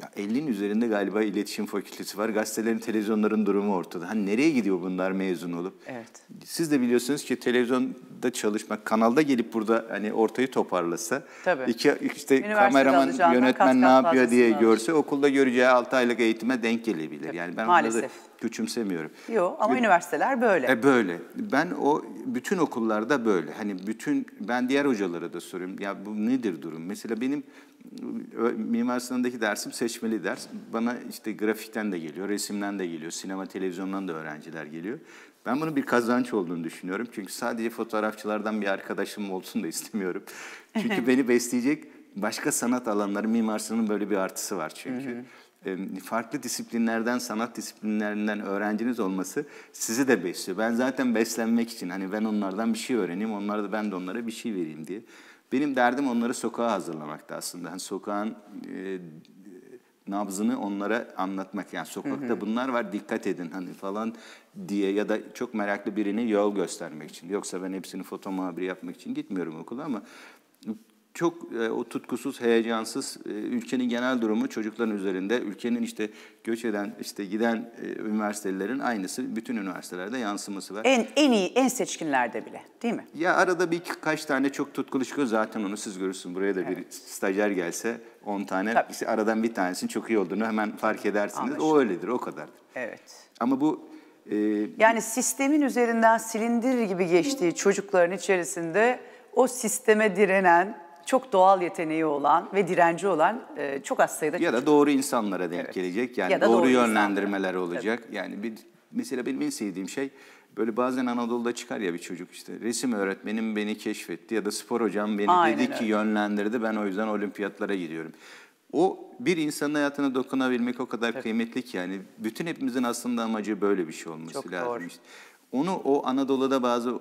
Speaker 2: ya 50'nin üzerinde galiba iletişim fakültesi var. Gazetelerin, televizyonların durumu ortada. Hani nereye gidiyor bunlar mezun olup? Evet. Siz de biliyorsunuz ki televizyonda çalışmak, kanalda gelip burada hani ortayı toparlasa. Tabii. Iki, işte kameraman, yönetmen ne yapıyor diye alır. görse okulda göreceği 6 aylık eğitime denk gelebilir. Tabii. Yani ben Maalesef. küçümsemiyorum.
Speaker 1: Yok ama Ve, üniversiteler
Speaker 2: böyle. E, böyle. Ben o bütün okullarda böyle. Hani bütün ben diğer hocalara da soruyorum. Ya bu nedir durum? Mesela benim Mimar Sinan'daki dersim seçmeli ders. Bana işte grafikten de geliyor, resimden de geliyor, sinema, televizyondan da öğrenciler geliyor. Ben bunun bir kazanç olduğunu düşünüyorum. Çünkü sadece fotoğrafçılardan bir arkadaşım olsun da istemiyorum. Çünkü [laughs] beni besleyecek başka sanat alanları, Mimar Sinan'ın böyle bir artısı var çünkü. farklı disiplinlerden, sanat disiplinlerinden öğrenciniz olması sizi de besliyor. Ben zaten beslenmek için hani ben onlardan bir şey öğreneyim, onlar da ben de onlara bir şey vereyim diye benim derdim onları sokağa hazırlamakta aslında. Hani sokağın e, nabzını onlara anlatmak. Yani sokakta bunlar var dikkat edin hani falan diye ya da çok meraklı birini yol göstermek için. Yoksa ben hepsini foto muhabiri yapmak için gitmiyorum okula ama çok e, o tutkusuz, heyecansız e, ülkenin genel durumu çocukların üzerinde. Ülkenin işte göç eden, işte giden e, üniversitelerin aynısı bütün üniversitelerde yansıması var. En
Speaker 1: en iyi, en seçkinlerde bile değil mi?
Speaker 2: Ya arada bir kaç tane çok tutkulu çıkıyor zaten onu siz görürsün. Buraya da evet. bir stajyer gelse 10 tane Tabii. aradan bir tanesinin çok iyi olduğunu hemen fark edersiniz. Anlaşıldı. O öyledir, o kadardır. Evet. Ama bu e,
Speaker 1: yani sistemin üzerinden silindir gibi geçtiği çocukların içerisinde o sisteme direnen çok doğal yeteneği olan ve direnci olan e, çok az sayıda Ya da
Speaker 2: doğru insanlara denk evet. gelecek. Yani ya doğru, doğru yönlendirmeler olacak. Evet. Yani bir mesela benim en sevdiğim şey böyle bazen Anadolu'da çıkar ya bir çocuk işte resim öğretmenim beni keşfetti ya da spor hocam beni Aynen dedi öyle. ki yönlendirdi ben o yüzden olimpiyatlara gidiyorum. O bir insanın hayatına dokunabilmek o kadar evet. kıymetli ki yani bütün hepimizin aslında amacı böyle bir şey olması Çok lazım. Doğru. İşte. Onu o Anadolu'da bazı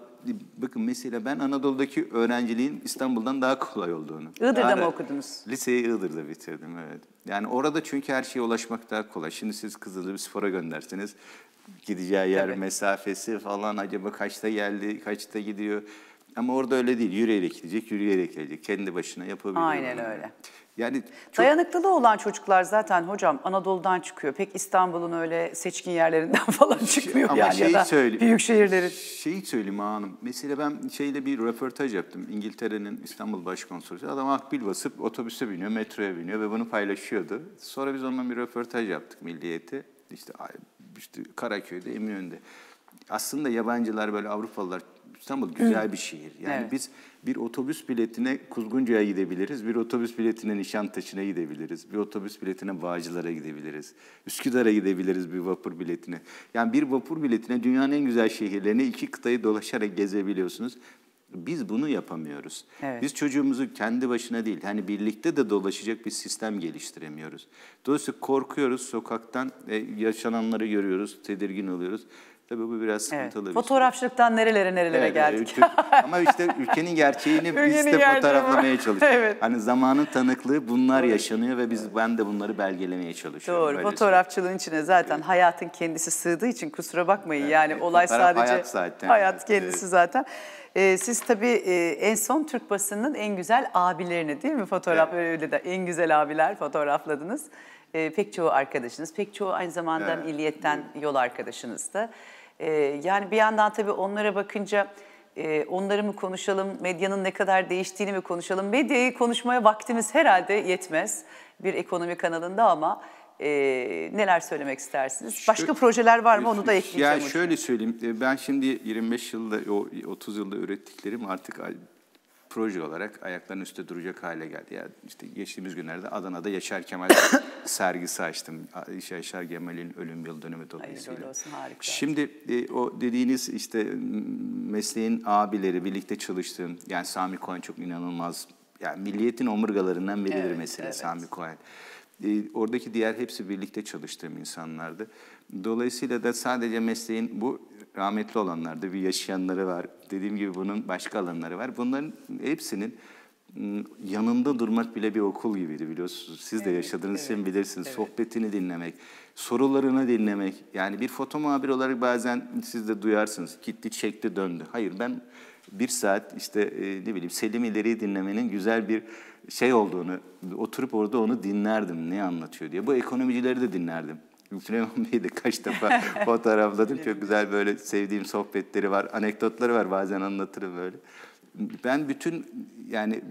Speaker 2: bakın mesela ben Anadolu'daki öğrenciliğin İstanbul'dan daha kolay olduğunu. Iğdır'da mı okudunuz? Liseyi Iğdır'da bitirdim evet. Yani orada çünkü her şeye ulaşmak daha kolay. Şimdi siz kızınızı bir spora gönderseniz gideceği yer Tabii. mesafesi falan acaba kaçta geldi, kaçta gidiyor. Ama orada öyle değil. Yürüyerek gidecek, yürüyerek gelecek. Kendi başına yapabiliyor. Aynen onu. öyle.
Speaker 1: Yani çok... Dayanıklılığı olan çocuklar zaten hocam Anadolu'dan çıkıyor. Pek İstanbul'un öyle seçkin yerlerinden [laughs] falan şey, çıkmıyor Ama yani şeyi ya
Speaker 2: büyük şehirlerin. Şeyi söyleyeyim hanım. Mesela ben şeyle bir röportaj yaptım. İngiltere'nin İstanbul Başkonsolosu. Adam akbil basıp otobüse biniyor, metroya biniyor ve bunu paylaşıyordu. Sonra biz onunla bir röportaj yaptık Milliyet'e. İşte, işte Karaköy'de, Eminönü'nde. Aslında yabancılar böyle Avrupalılar İstanbul güzel bir şehir. Yani evet. biz bir otobüs biletine Kuzgunca'ya gidebiliriz. Bir otobüs biletine Nişantaşı'na gidebiliriz. Bir otobüs biletine Bağcılar'a gidebiliriz. Üsküdar'a gidebiliriz bir vapur biletine. Yani bir vapur biletine dünyanın en güzel şehirlerini iki kıtayı dolaşarak gezebiliyorsunuz. Biz bunu yapamıyoruz. Evet. Biz çocuğumuzu kendi başına değil, hani birlikte de dolaşacak bir sistem geliştiremiyoruz. Dolayısıyla korkuyoruz sokaktan, e, yaşananları görüyoruz, tedirgin oluyoruz. Tabii bu biraz sıkıntılı evet. bir
Speaker 1: Fotoğrafçılıktan şey. nerelere nerelere evet, geldik.
Speaker 2: [laughs] ama işte ülkenin gerçeğini biz de fotoğraflamaya çalışıyoruz. evet. Hani zamanın tanıklığı bunlar yaşanıyor ve biz evet. ben de bunları belgelemeye çalışıyorum. Doğru. Böylece. Şey.
Speaker 1: Fotoğrafçılığın içine zaten evet. hayatın kendisi sığdığı için kusura bakmayın. Evet. Yani e, olay Fotoğraf sadece hayat zaten. Hayat kendisi evet. zaten. Ee, siz tabii e, en son Türk basınının en güzel abilerini değil mi fotoğraf evet. öyle de en güzel abiler fotoğrafladınız. E, pek çoğu arkadaşınız, pek çoğu aynı zamanda evet. milliyetten evet. yol arkadaşınız da. E, yani bir yandan tabii onlara bakınca e, onları mı konuşalım, medyanın ne kadar değiştiğini mi konuşalım? Medyayı konuşmaya vaktimiz herhalde yetmez bir ekonomi kanalında ama e, neler söylemek istersiniz? Başka şöyle, projeler var mı onu da ekleyeceğim. Yani şöyle
Speaker 2: söyleyeyim e, ben şimdi 25 yılda 30 yılda ürettiklerim artık proje olarak ayakların üstte duracak hale geldi. Yani işte geçtiğimiz günlerde Adana'da Yaşar Kemal [coughs] sergisi açtım. Yaşar Kemal'in ölüm yıl dönümü dolayısıyla. Olsun, harika. Şimdi e, o dediğiniz işte mesleğin abileri birlikte çalıştığım yani Sami Koyen çok inanılmaz. Yani milliyetin omurgalarından biridir evet, mesela evet. Sami Koyen. E, oradaki diğer hepsi birlikte çalıştığım insanlardı. Dolayısıyla da sadece mesleğin bu rahmetli olanlarda bir yaşayanları var. Dediğim gibi bunun başka alanları var. Bunların hepsinin ıı, yanında durmak bile bir okul gibiydi biliyorsunuz. Siz de evet, yaşadığınız evet, için bilirsiniz. Evet. Sohbetini dinlemek, sorularını dinlemek. Yani bir foto muhabiri olarak bazen siz de duyarsınız. Gitti, çekti, döndü. Hayır ben bir saat işte e, ne bileyim Selim ileri dinlemenin güzel bir şey olduğunu, oturup orada onu dinlerdim ne anlatıyor diye. Bu ekonomicileri de dinlerdim. Süleyman Bey'i de kaç defa [laughs] fotoğrafladım. Çok güzel böyle sevdiğim sohbetleri var, anekdotları var bazen anlatırım böyle. Ben bütün yani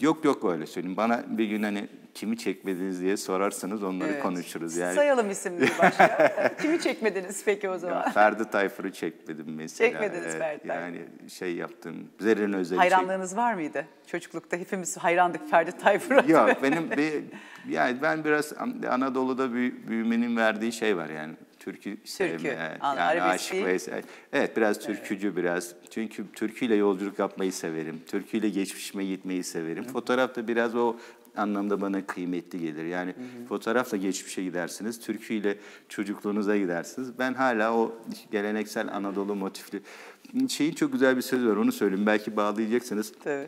Speaker 2: Yok yok öyle söyleyeyim. Bana bir gün hani kimi çekmediniz diye sorarsanız onları evet. konuşuruz. Yani. Sayalım isimleri başka.
Speaker 1: [laughs] kimi çekmediniz peki o zaman? Ya,
Speaker 2: Ferdi Tayfur'u çekmedim mesela. Çekmediniz evet, Ferdi Yani şey yaptım. Zerrin Özel'i Hayranlığınız
Speaker 1: çek... var mıydı? Çocuklukta hepimiz hayrandık Ferdi Tayfur'a. Yok [laughs] benim bir,
Speaker 2: yani ben biraz Anadolu'da büyümenin verdiği şey var yani türkü, türkü An, yani aşık vesaire. Evet biraz türkücü evet. biraz. Çünkü türküyle yolculuk yapmayı severim. Türküyle geçmişime gitmeyi severim. Hı. Fotoğraf da biraz o anlamda bana kıymetli gelir. Yani hı hı. fotoğrafla geçmişe gidersiniz, türküyle çocukluğunuza gidersiniz. Ben hala o geleneksel Anadolu motifli şeyin çok güzel bir sözü var. Onu söyleyeyim. Belki bağlayacaksınız. Tabii.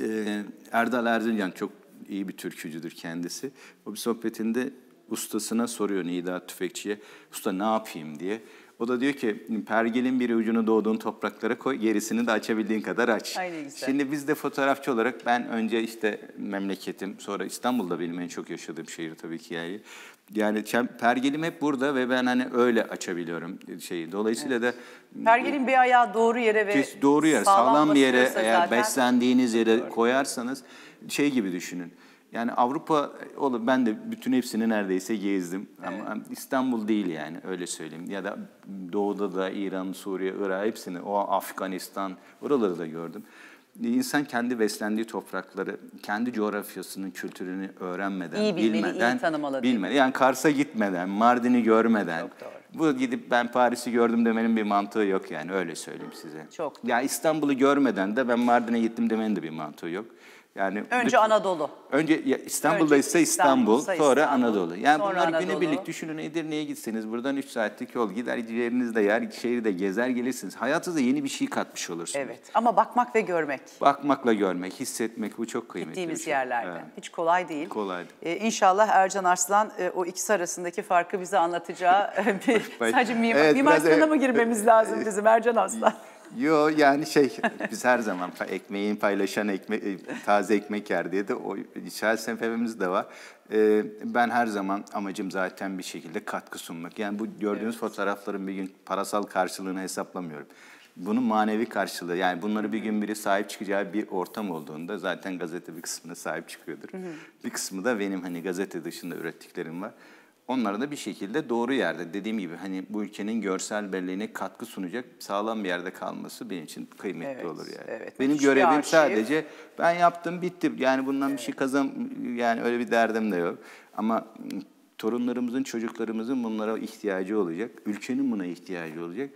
Speaker 2: Ee, Erdal Erzincan çok iyi bir türkücüdür kendisi. O bir sohbetinde ustasına soruyor Nida Tüfekçi'ye, usta ne yapayım diye. O da diyor ki pergelin bir ucunu doğduğun topraklara koy, gerisini de açabildiğin kadar aç.
Speaker 1: Aynı güzel. Şimdi
Speaker 2: biz de fotoğrafçı olarak ben önce işte memleketim, sonra İstanbul'da benim en çok yaşadığım şehir tabii ki yani. Yani pergelim hep burada ve ben hani öyle açabiliyorum şeyi. Dolayısıyla evet.
Speaker 1: da... Pergelin bir ayağı doğru yere ve doğru yere, sağlam, bir yere eğer beslendiğiniz
Speaker 2: yere koyarsanız şey gibi düşünün yani Avrupa, e, olur, ben de bütün hepsini neredeyse gezdim. Evet. Ama hani İstanbul değil yani öyle söyleyeyim. Ya da doğuda da İran, Suriye, Irak hepsini. O Afganistan, oraları da gördüm. E, insan kendi beslendiği toprakları, kendi coğrafyasının kültürünü öğrenmeden, iyi bilmeli, bilmeden, iyi tanımalı Yani Kars'a gitmeden, Mardin'i görmeden. Bu gidip ben Paris'i gördüm demenin bir mantığı yok yani öyle söyleyeyim size. Çok. Ya İstanbul'u görmeden de ben Mardin'e gittim demenin de bir mantığı yok. Yani önce Anadolu. Önce ya İstanbul'da ise İstanbul, sonra Anadolu. Yani sonra bunlar Anadolu. günübirlik düşünün Edirne'ye gitseniz buradan 3 saatlik yol gider ciğeriniz de yer, şehri de gezer gelirsiniz. Hayatınıza yeni bir şey katmış olursunuz. Evet
Speaker 1: ama bakmak ve görmek.
Speaker 2: Bakmakla görmek, hissetmek bu
Speaker 1: çok kıymetli Gittiğimiz şey. yerlerde. Evet. Hiç kolay değil. Kolay değil. Ee, inşallah Ercan Arslan e, o ikisi arasındaki farkı bize anlatacağı e, bir, [laughs] sadece mimar, evet, mimar biraz, e, mı girmemiz lazım bizim Ercan Arslan? [laughs]
Speaker 2: Yo yani şey biz her zaman ekmeğin paylaşan ekmek e, taze ekmek yer diye de o içsel sebebimiz de var. Ee, ben her zaman amacım zaten bir şekilde katkı sunmak. Yani bu gördüğünüz evet. fotoğrafların bir gün parasal karşılığını hesaplamıyorum. Bunun manevi karşılığı yani bunları bir gün biri sahip çıkacağı bir ortam olduğunda zaten gazete bir kısmına sahip çıkıyordur. Hı hı. Bir kısmı da benim hani gazete dışında ürettiklerim var onları da bir şekilde doğru yerde dediğim gibi hani bu ülkenin görsel belleğine katkı sunacak sağlam bir yerde kalması benim için kıymetli evet, olur yani. Evet. Benim görevim arşiv. sadece ben yaptım bitti. Yani bundan evet. bir şey kazan yani öyle bir derdim de yok. Ama torunlarımızın, çocuklarımızın bunlara ihtiyacı olacak. Ülkenin buna ihtiyacı olacak.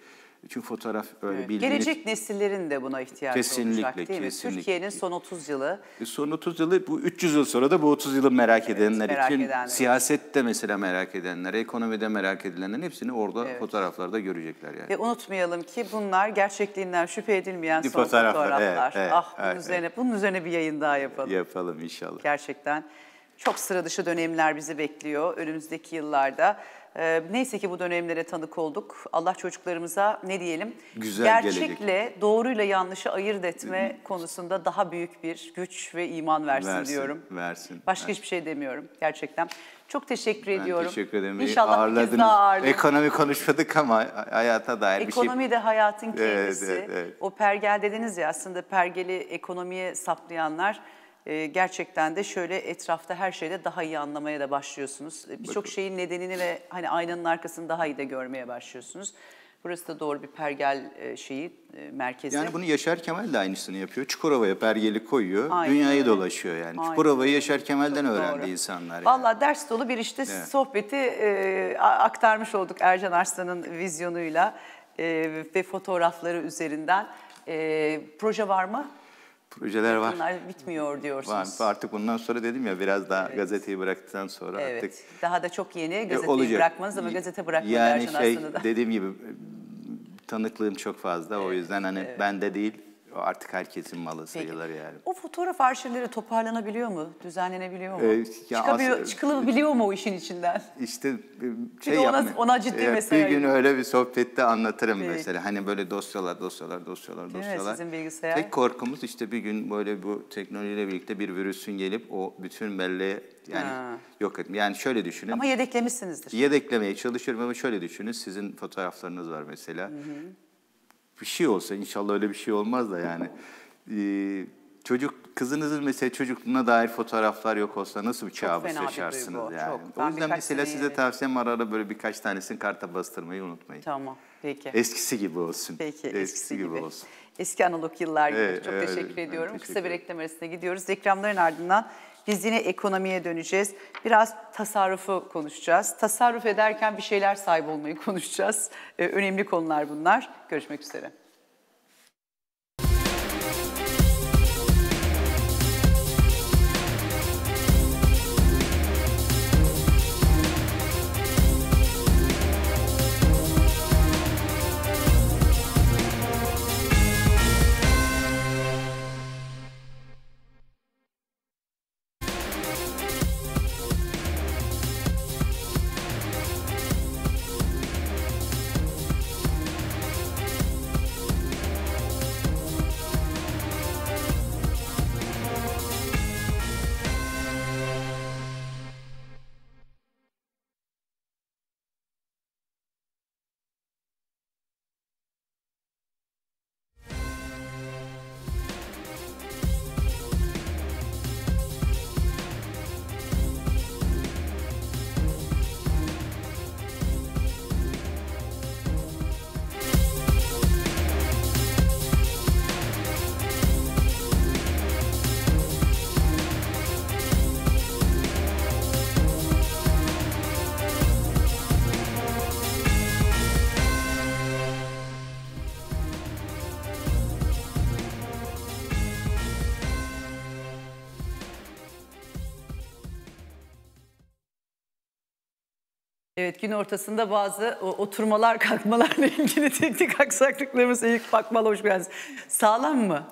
Speaker 2: Çünkü fotoğraf öyle evet. bildiğiniz... Gelecek
Speaker 1: nesillerin de buna ihtiyacı kesinlikle, olacak değil kesinlikle. mi? Türkiye'nin son 30 yılı.
Speaker 2: E, son 30 yılı bu 300 yıl sonra da bu 30 yılı merak evet, edenler merak için, edenler. siyasette mesela merak edenler, ekonomide merak edilenler hepsini orada evet. fotoğraflarda görecekler yani. Ve
Speaker 1: unutmayalım ki bunlar gerçekliğinden şüphe edilmeyen bir son fotoğraflar. fotoğraflar. Evet, evet, ah bunun, evet, üzerine, bunun üzerine bir yayın daha yapalım.
Speaker 2: Yapalım inşallah.
Speaker 1: Gerçekten çok sıra dışı dönemler bizi bekliyor önümüzdeki yıllarda. E, neyse ki bu dönemlere tanık olduk. Allah çocuklarımıza ne diyelim? Güzel Gerçekle, gelecek. doğruyla yanlışı ayırt etme ee, konusunda daha büyük bir güç ve iman versin, versin diyorum.
Speaker 2: Versin. Başka versin. hiçbir şey
Speaker 1: demiyorum gerçekten. Çok teşekkür ben ediyorum. teşekkür ederim. İnşallah Ağırladınız. daha Ekonomi
Speaker 2: konuşmadık ama hayata dair ekonomi bir şey. Ekonomi
Speaker 1: de hayatın kendisi. Evet, evet, evet. O pergel dediniz ya aslında pergeli ekonomiye saplayanlar ee, gerçekten de şöyle etrafta her şeyde daha iyi anlamaya da başlıyorsunuz. Ee, birçok şeyin nedenini ve hani aynanın arkasını daha iyi de görmeye başlıyorsunuz. Burası da doğru bir pergel e, şeyi e, merkezi. Yani bunu
Speaker 2: Yaşar Kemal de aynısını yapıyor. Çukurova'ya pergeli koyuyor, Aynen. dünyayı dolaşıyor yani. Aynen. Çukurova'yı Yaşar Kemal'den Çok öğrendi doğru. insanlar.
Speaker 1: Valla yani. ders dolu bir işte evet. sohbeti e, aktarmış olduk Ercan Arslan'ın vizyonuyla e, ve fotoğrafları üzerinden. E, proje var mı?
Speaker 2: projeler var. Bunlar
Speaker 1: bitmiyor diyorsunuz. Var.
Speaker 2: Artık bundan sonra dedim ya biraz daha evet. gazeteyi bıraktıktan sonra evet. artık.
Speaker 1: Daha da çok yeni e, gazeteyi olacak. bırakmanız ama gazete bırakmanız yani şey, aslında da.
Speaker 2: dediğim gibi tanıklığım çok fazla evet. o yüzden hani evet. bende değil artık herkesin malı sayılır yani.
Speaker 1: O fotoğraf arşivleri toparlanabiliyor mu? Düzenlenebiliyor mu? Ee, Çıkabiliyor, çıkılabiliyor mu o işin içinden? İşte e, şey bir ona, ona ciddi ee, mesai. Bir gün
Speaker 2: öyle bir sohbette anlatırım evet. mesela. Hani böyle dosyalar, dosyalar, dosyalar, Değil dosyalar. Mi? Sizin bilgisayar. Tek korkumuz işte bir gün böyle bu teknolojiyle birlikte bir virüsün gelip o bütün belleğe yani ha. yok etme. Yani şöyle düşünün. Ama
Speaker 1: yedeklemişsinizdir.
Speaker 2: Yedeklemeye çalışıyorum ama şöyle düşünün. Sizin fotoğraflarınız var mesela. Hı hı bir şey olsa inşallah öyle bir şey olmaz da yani. Ee, çocuk kızınızın mesela çocukluğuna dair fotoğraflar yok olsa nasıl bir kabus yaşarsınız bir yani. Çok. o yüzden mesela size yerim. tavsiyem ara ara böyle birkaç tanesini karta bastırmayı unutmayın.
Speaker 1: Tamam. Peki. Eskisi
Speaker 2: gibi olsun. Peki, eskisi, eskisi gibi. gibi olsun.
Speaker 1: Eski analog yıllar gibi. Evet, Çok evet, teşekkür ediyorum. Teşekkür Kısa bir reklam arasında gidiyoruz. Reklamların ardından biz yine ekonomiye döneceğiz. Biraz tasarrufu konuşacağız. Tasarruf ederken bir şeyler sahip olmayı konuşacağız. Ee, önemli konular bunlar. Görüşmek üzere. Evet gün ortasında bazı oturmalar [laughs] kalkmalarla ilgili teknik aksaklıklarımız. ilk Bakmal hoş geldiniz. Sağlam mı?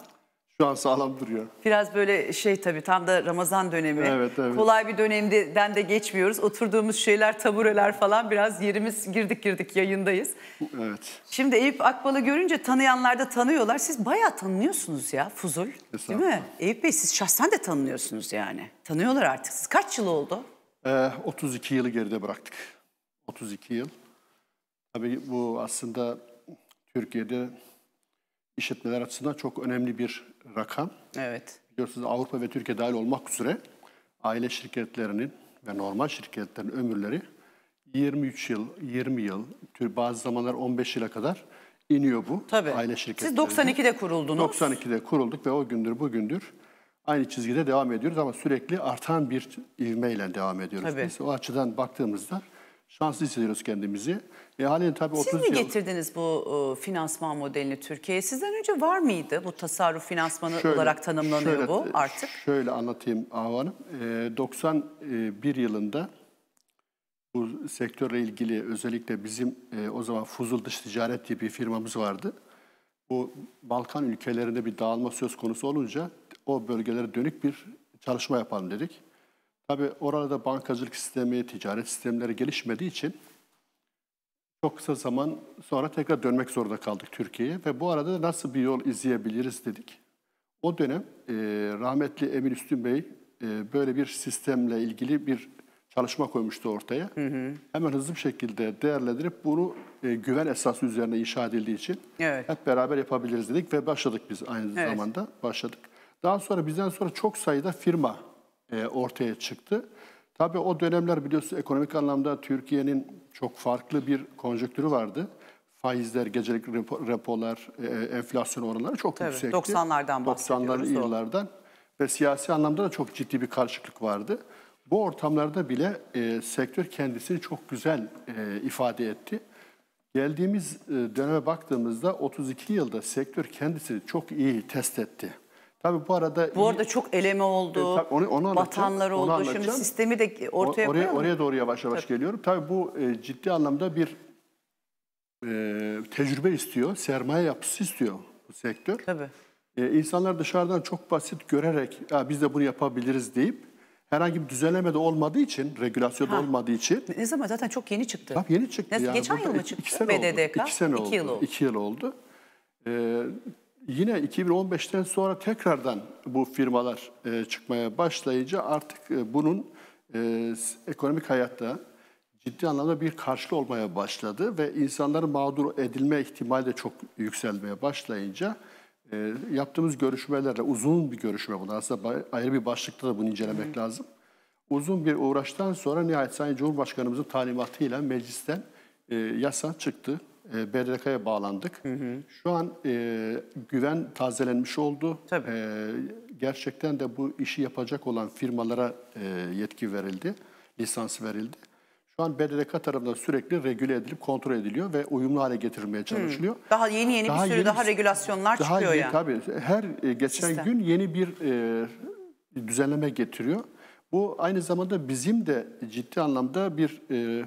Speaker 3: Şu an sağlam duruyor.
Speaker 1: Biraz böyle şey tabii tam da Ramazan dönemi. Evet, evet. Kolay bir dönemden de geçmiyoruz. Oturduğumuz şeyler, tabureler falan biraz yerimiz girdik girdik yayındayız. Evet. Şimdi Eyüp Akbal'ı görünce tanıyanlar da tanıyorlar. Siz bayağı tanınıyorsunuz ya Fuzul. Değil mi? Eyüp Bey siz şahsen de
Speaker 3: tanınıyorsunuz yani. Tanıyorlar artık. Siz kaç yıl oldu? Ee, eh, 32 yılı geride bıraktık. 32 yıl. Tabii bu aslında Türkiye'de işletmeler açısından çok önemli bir rakam. Evet. Biliyorsunuz Avrupa ve Türkiye dahil olmak üzere aile şirketlerinin ve normal şirketlerin ömürleri 23 yıl, 20 yıl, bazı zamanlar 15 yıla kadar iniyor bu Tabii. aile şirketleri. Siz 92'de kuruldunuz. 92'de kurulduk ve o gündür bugündür aynı çizgide devam ediyoruz ama sürekli artan bir ivmeyle devam ediyoruz. Tabii. Biz o açıdan baktığımızda Şanslı hissediyoruz kendimizi. E, haliyle tabii Siz mi yıl...
Speaker 1: getirdiniz bu e, finansman modelini Türkiye'ye? Sizden önce var mıydı bu tasarruf finansmanı şöyle, olarak tanımlanıyor şöyle, bu
Speaker 3: artık? Şöyle anlatayım Ahu Hanım. E, 91 yılında bu sektörle ilgili özellikle bizim e, o zaman Fuzul Dış Ticaret diye bir firmamız vardı. Bu Balkan ülkelerinde bir dağılma söz konusu olunca o bölgelere dönük bir çalışma yapalım dedik. Tabii orada da bankacılık sistemi, ticaret sistemleri gelişmediği için çok kısa zaman sonra tekrar dönmek zorunda kaldık Türkiye'ye ve bu arada da nasıl bir yol izleyebiliriz dedik. O dönem e, rahmetli Emin Üstün Bey e, böyle bir sistemle ilgili bir çalışma koymuştu ortaya. Hı hı. Hemen hızlı bir şekilde değerlendirip bunu e, güven esası üzerine inşa edildiği için evet. hep beraber yapabiliriz dedik ve başladık biz aynı evet. zamanda başladık. Daha sonra bizden sonra çok sayıda firma e, ortaya çıktı. Tabii o dönemler biliyorsunuz ekonomik anlamda Türkiye'nin çok farklı bir konjüktürü vardı. Faizler, gecelik repolar, e, e, enflasyon oranları çok Tabii, yüksekti. 90'lardan bahsediyoruz. 90'lı yıllardan ve siyasi anlamda da çok ciddi bir karşılık vardı. Bu ortamlarda bile e, sektör kendisini çok güzel e, ifade etti. Geldiğimiz e, döneme baktığımızda 32 yılda sektör kendisini çok iyi test etti. Tabii bu arada... Bu arada çok eleme oldu, e, onu, onu batanlar oldu. Onu Şimdi sistemi
Speaker 1: de ortaya o, oraya, koyalım. Oraya
Speaker 3: doğru yavaş yavaş tabii. geliyorum. Tabii bu e, ciddi anlamda bir e, tecrübe istiyor, sermaye yapısı istiyor bu sektör. Tabii. E, insanlar dışarıdan çok basit görerek biz de bunu yapabiliriz deyip herhangi bir düzenleme de olmadığı için, regülasyon da olmadığı için. Ne zaman zaten
Speaker 1: çok yeni çıktı. Tabii yeni çıktı. Nasıl, yani. Geçen yıl mı çıktı? İki sene BDDK? Oldu. İki sene iki Yıl oldu. İki
Speaker 3: yıl oldu. Ee, Yine 2015'ten sonra tekrardan bu firmalar e, çıkmaya başlayınca artık e, bunun e, ekonomik hayatta ciddi anlamda bir karşılığı olmaya başladı ve insanların mağdur edilme ihtimali de çok yükselmeye başlayınca e, yaptığımız görüşmelerle uzun bir görüşme bunlar aslında ayrı bir başlıkta da bunu incelemek -hı. lazım. Uzun bir uğraştan sonra nihayet Sayın Cumhurbaşkanımızın talimatıyla meclisten e, yasa çıktı e, BDDK'ya bağlandık. Hı hı. Şu an e, güven tazelenmiş oldu. Tabii. E, gerçekten de bu işi yapacak olan firmalara e, yetki verildi, lisans verildi. Şu an BDDK tarafından sürekli regüle edilip kontrol ediliyor ve uyumlu hale getirilmeye çalışılıyor. Hı. Daha yeni yeni daha bir sürü yeni, daha
Speaker 1: regülasyonlar daha çıkıyor yeni, yani. Tabii her e, geçen Sistem. gün
Speaker 3: yeni bir e, düzenleme getiriyor. Bu aynı zamanda bizim de ciddi anlamda bir e,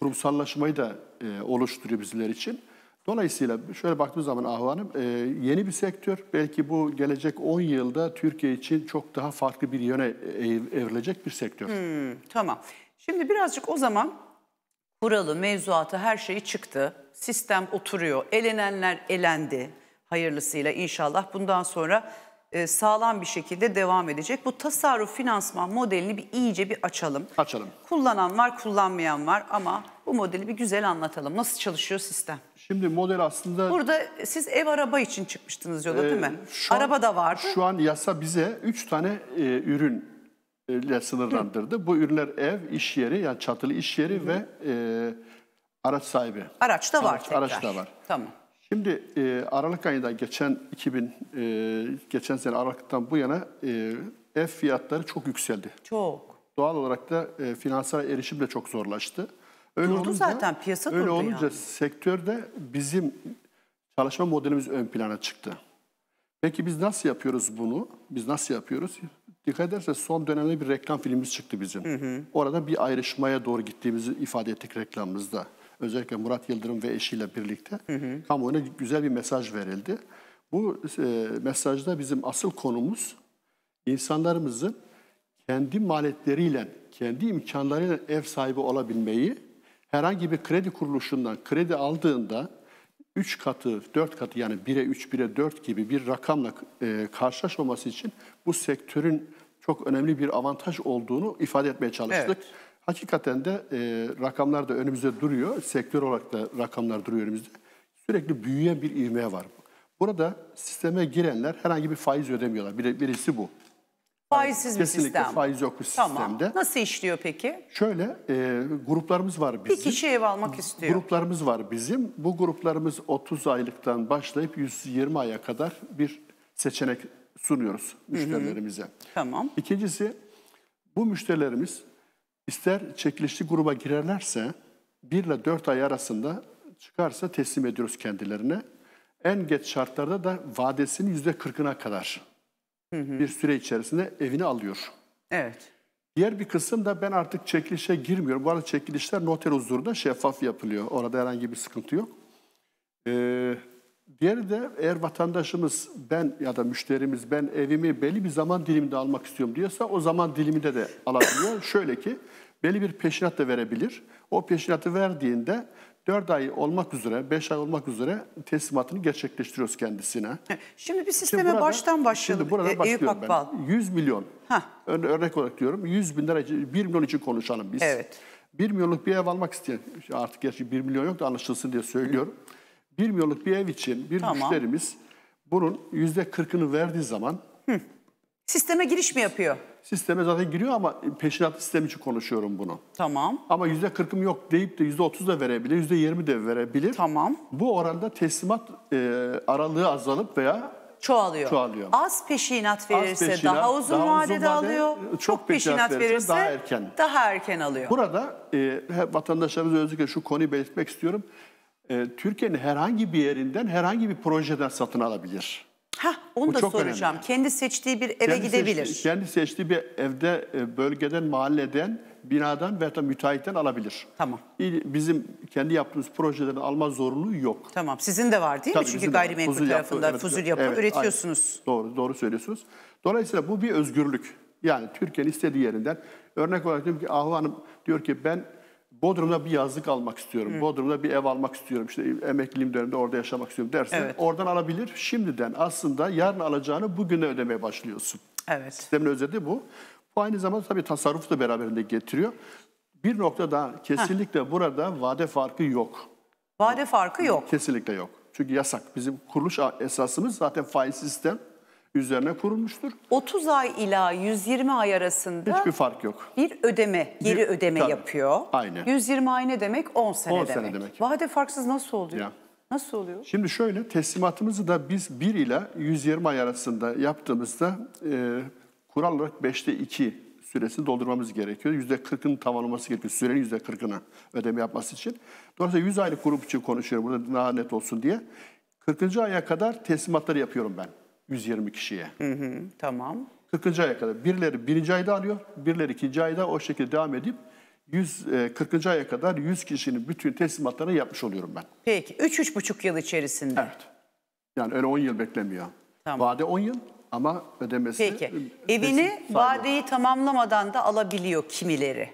Speaker 3: kurumsallaşmayı da e, oluşturuyor bizler için. Dolayısıyla şöyle baktığımız zaman Ahvan'ım e, yeni bir sektör. Belki bu gelecek 10 yılda Türkiye için çok daha farklı bir yöne e, evrilecek bir sektör.
Speaker 1: Hmm, tamam. Şimdi birazcık o zaman kuralı, mevzuatı, her şeyi çıktı. Sistem oturuyor. Elenenler elendi hayırlısıyla inşallah. Bundan sonra e, sağlam bir şekilde devam edecek. Bu tasarruf finansman modelini bir iyice bir açalım. Açalım. Kullanan var, kullanmayan var ama bu modeli bir güzel anlatalım. Nasıl çalışıyor sistem? Şimdi model aslında... Burada siz ev
Speaker 3: araba için çıkmıştınız yola ee, değil mi? Ee, şu an, araba da vardı. Şu an yasa bize 3 tane e, ürün e, ile sınırlandırdı. Hı. Bu ürünler ev, iş yeri yani çatılı iş yeri Hı. ve e, araç sahibi. Araç da var araç, tekrar. Araç da var. Tamam. Şimdi e, Aralık ayında geçen 2000 e, geçen sene Aralık'tan bu yana e, ev fiyatları çok yükseldi. Çok. Doğal olarak da e, finansal erişim de çok zorlaştı. Öyle durdu olunca, zaten
Speaker 1: piyasa öyle durdu olunca yani.
Speaker 3: sektörde bizim çalışma modelimiz ön plana çıktı. Peki biz nasıl yapıyoruz bunu? Biz nasıl yapıyoruz? Dikkat ederseniz son dönemde bir reklam filmimiz çıktı bizim. Hı hı. Orada bir ayrışmaya doğru gittiğimizi ifade ettik reklamımızda özellikle Murat Yıldırım ve eşiyle birlikte hı hı. kamuoyuna güzel bir mesaj verildi. Bu e, mesajda bizim asıl konumuz insanlarımızın kendi maletleriyle, kendi imkanlarıyla ev sahibi olabilmeyi, herhangi bir kredi kuruluşundan kredi aldığında 3 katı, 4 katı yani 1'e 3, 1'e 4 gibi bir rakamla e, karşılaşmaması için bu sektörün çok önemli bir avantaj olduğunu ifade etmeye çalıştık. Evet. Hakikaten de e, rakamlar da önümüzde duruyor. Sektör olarak da rakamlar duruyor önümüzde. Sürekli büyüyen bir ivme var. Burada sisteme girenler herhangi bir faiz ödemiyorlar. Bir, birisi bu. Faizsiz
Speaker 1: bir Kesinlikle sistem. faiz yok bu tamam. sistemde. Nasıl işliyor peki?
Speaker 3: Şöyle e, gruplarımız var bizim. Bir kişi
Speaker 1: ev almak istiyor.
Speaker 3: Gruplarımız var bizim. Bu gruplarımız 30 aylıktan başlayıp 120 aya kadar bir seçenek sunuyoruz müşterilerimize. Hı hı. Tamam. İkincisi bu müşterilerimiz İster çekilişli gruba girerlerse 1 ile 4 ay arasında çıkarsa teslim ediyoruz kendilerine. En geç şartlarda da vadesinin %40'ına kadar hı hı. bir süre içerisinde evini alıyor. Evet. Diğer bir kısım da ben artık çekilişe girmiyorum. Bu arada çekilişler noter huzurunda şeffaf yapılıyor. Orada herhangi bir sıkıntı yok. Ee, Diğeri de eğer vatandaşımız ben ya da müşterimiz ben evimi belli bir zaman diliminde almak istiyorum diyorsa o zaman diliminde de alabiliyor. [coughs] Şöyle ki belli bir peşinat da verebilir. O peşinatı verdiğinde 4 ay olmak üzere, 5 ay olmak üzere teslimatını gerçekleştiriyoruz kendisine. [laughs] Şimdi bir sisteme şimdi burada, baştan başlayalım. Şimdi burada e, başlıyorum ben. 100 milyon, Heh. örnek olarak diyorum 100 bin lira, 1 milyon için konuşalım biz. Evet. 1 milyonluk bir ev almak isteyen, artık gerçi 1 milyon yok da anlaşılsın diye söylüyorum. Hı. 1 milyonluk bir ev için bir Tamam. müşterimiz bunun %40'ını verdiği zaman Sisteme giriş mi yapıyor? sisteme zaten giriyor ama peşinat sistemi için konuşuyorum bunu. Tamam. Ama %40'ım yok deyip de %30 da verebilir, %20 de verebilir. Tamam. Bu oranda teslimat e, aralığı azalıp veya Çoğalıyor. Çoğalıyor.
Speaker 1: Az peşinat verirse peşinat, daha uzun daha uzun vadede vade, alıyor. çok peşinat verirse daha erken. Daha erken alıyor.
Speaker 3: Burada e, hep özellikle şu konuyu belirtmek istiyorum e, Türkiye'nin herhangi bir yerinden herhangi bir projeden satın alabilir.
Speaker 1: Ha, onu Bu da soracağım. Önemli. Kendi seçtiği bir eve kendi gidebilir. Seçti,
Speaker 3: kendi seçtiği bir evde, e, bölgeden, mahalleden, binadan veya da müteahhitten alabilir. Tamam. Bizim kendi yaptığımız projeden alma zorunluğu yok. Tamam. Sizin de var değil Tabii mi? Çünkü gayrimenkul fuzul tarafında yapı, fuzul yapı evet, üretiyorsunuz. Aynen. Doğru, doğru söylüyorsunuz. Dolayısıyla bu bir özgürlük. Yani Türkiye'nin istediği yerinden örnek olarak diyorum ki Ahu Hanım diyor ki ben Bodrum'da bir yazlık almak istiyorum. Hı. Bodrum'da bir ev almak istiyorum. İşte emekliliğim döneminde orada yaşamak istiyorum dersen evet. oradan alabilir. Şimdiden aslında yarın alacağını bugüne ödemeye başlıyorsun. Evet. Sistemin özeti bu. Bu aynı zamanda tabii tasarruf da beraberinde getiriyor. Bir nokta daha kesinlikle Heh. burada vade farkı yok. Vade farkı yok. Kesinlikle yok. Çünkü yasak. Bizim kuruluş esasımız zaten faiz sistem üzerine kurulmuştur.
Speaker 1: 30 ay ila 120 ay arasında Hiçbir fark yok. bir ödeme, geri Bir- ödeme tabii.
Speaker 3: yapıyor. Aynı.
Speaker 1: 120 ay ne demek? 10 sene 10 demek. sene demek. Vade farksız nasıl oluyor? Ya. Nasıl oluyor?
Speaker 3: Şimdi şöyle teslimatımızı da biz 1 ile 120 ay arasında yaptığımızda e, kural olarak 5'te 2 süresini doldurmamız gerekiyor. %40'ını tamamlaması gerekiyor. Sürenin %40'ına ödeme yapması için. Dolayısıyla 100 aylık grup için konuşuyorum burada daha net olsun diye. 40. aya kadar teslimatları yapıyorum ben. 120 kişiye. Hı hı, tamam. 40. aya kadar. Birileri 1. ayda alıyor, birileri ikinci ayda o şekilde devam edip 100 40. E, aya kadar 100 kişinin bütün teslimatlarını yapmış oluyorum ben. Peki 3-3,5 yıl içerisinde. Evet. Yani öyle 10 yıl beklemiyor. Tamam. Vade 10 yıl ama ödemesi... Peki. E, evini vadeyi
Speaker 1: tamamlamadan da alabiliyor
Speaker 3: kimileri.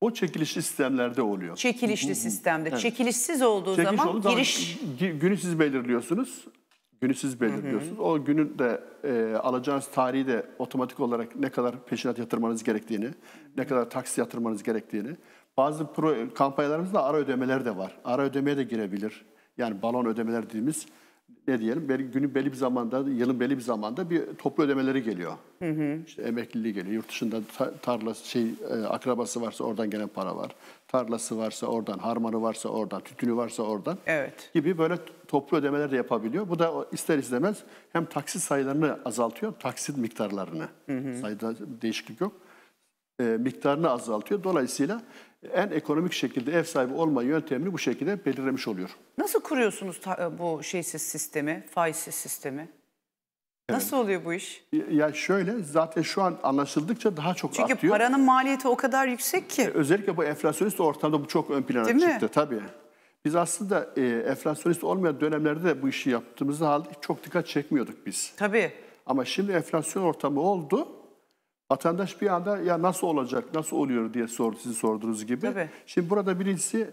Speaker 3: O çekilişli sistemlerde oluyor. Çekilişli sistemde. Evet.
Speaker 1: Çekilişsiz olduğu Çekiliş zaman giriş...
Speaker 3: Günü siz belirliyorsunuz. Günü siz belirliyorsunuz. Hı hı. O günü de e, alacağınız tarihi de otomatik olarak ne kadar peşinat yatırmanız gerektiğini, hı hı. ne kadar taksit yatırmanız gerektiğini. Bazı pro, kampanyalarımızda ara ödemeler de var. Ara ödemeye de girebilir. Yani balon ödemeler dediğimiz ne diyelim belli, günün belli bir zamanda, yılın belli bir zamanda bir toplu ödemeleri geliyor. Hı hı. İşte emekliliği geliyor. Yurt dışında tarla şey e, akrabası varsa oradan gelen para var. Tarlası varsa oradan, harmanı varsa oradan, tütünü varsa oradan. Evet. Gibi böyle toplu ödemeler de yapabiliyor. Bu da ister istemez hem taksit sayılarını azaltıyor, taksit miktarlarını. Hı hı. Sayıda değişiklik yok. E, miktarını azaltıyor. Dolayısıyla en ekonomik şekilde ev sahibi olma yöntemini bu şekilde belirlemiş oluyor.
Speaker 1: Nasıl kuruyorsunuz e, bu şeysiz sistemi, faizsiz sistemi?
Speaker 3: Evet. Nasıl oluyor bu iş? Ya şöyle zaten şu an anlaşıldıkça daha çok Çünkü artıyor. Çünkü paranın
Speaker 1: maliyeti o kadar yüksek ki. E,
Speaker 3: özellikle bu enflasyonist ortamda bu çok ön plana Değil çıktı mi? tabii. Biz aslında e, enflasyonist olmayan dönemlerde de bu işi yaptığımızda halde çok dikkat çekmiyorduk biz. Tabii. Ama şimdi enflasyon ortamı oldu. Vatandaş bir anda ya nasıl olacak, nasıl oluyor diye sordu, sizin sorduğunuz gibi. Tabii. Şimdi burada birincisi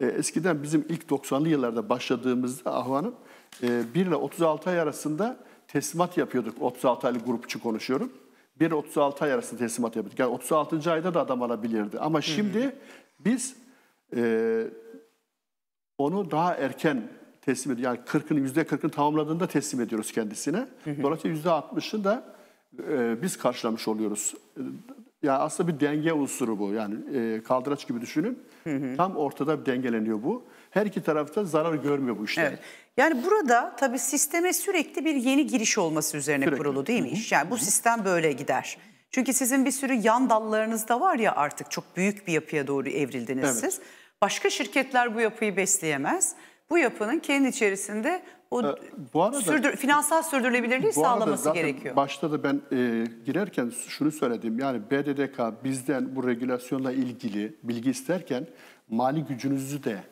Speaker 3: e, eskiden bizim ilk 90'lı yıllarda başladığımızda Ahvan'ım e, 1 ile 36 ay arasında teslimat yapıyorduk. 36 aylık grup için konuşuyorum. 1 ile 36 ay arasında teslimat yapıyorduk. Yani 36. ayda da adam alabilirdi. Ama şimdi Hı -hı. biz e, onu daha erken teslim ediyoruz. Yani 40'ın %40'ını tamamladığında teslim ediyoruz kendisine. Hı -hı. Dolayısıyla %60'ını da ee, biz karşılamış oluyoruz. Ee, yani aslında bir denge unsuru bu. Yani e, kaldıraç gibi düşünün. Hı hı. Tam ortada dengeleniyor bu. Her iki tarafta zarar görmüyor bu işler. Evet. Yani burada tabii sisteme
Speaker 1: sürekli bir yeni giriş olması üzerine sürekli. kurulu değil mi iş? Yani bu sistem böyle gider. Çünkü sizin bir sürü yan dallarınız da var ya artık çok büyük bir yapıya doğru evrildiniz evet. siz. Başka şirketler bu yapıyı besleyemez. Bu yapının kendi içerisinde o ee,
Speaker 3: bu arada, sürdür,
Speaker 1: finansal sürdürülebilirliği sağlaması gerekiyor.
Speaker 3: Başta da ben e, girerken şunu söyledim. Yani BDDK bizden bu regülasyonla ilgili bilgi isterken mali gücünüzü de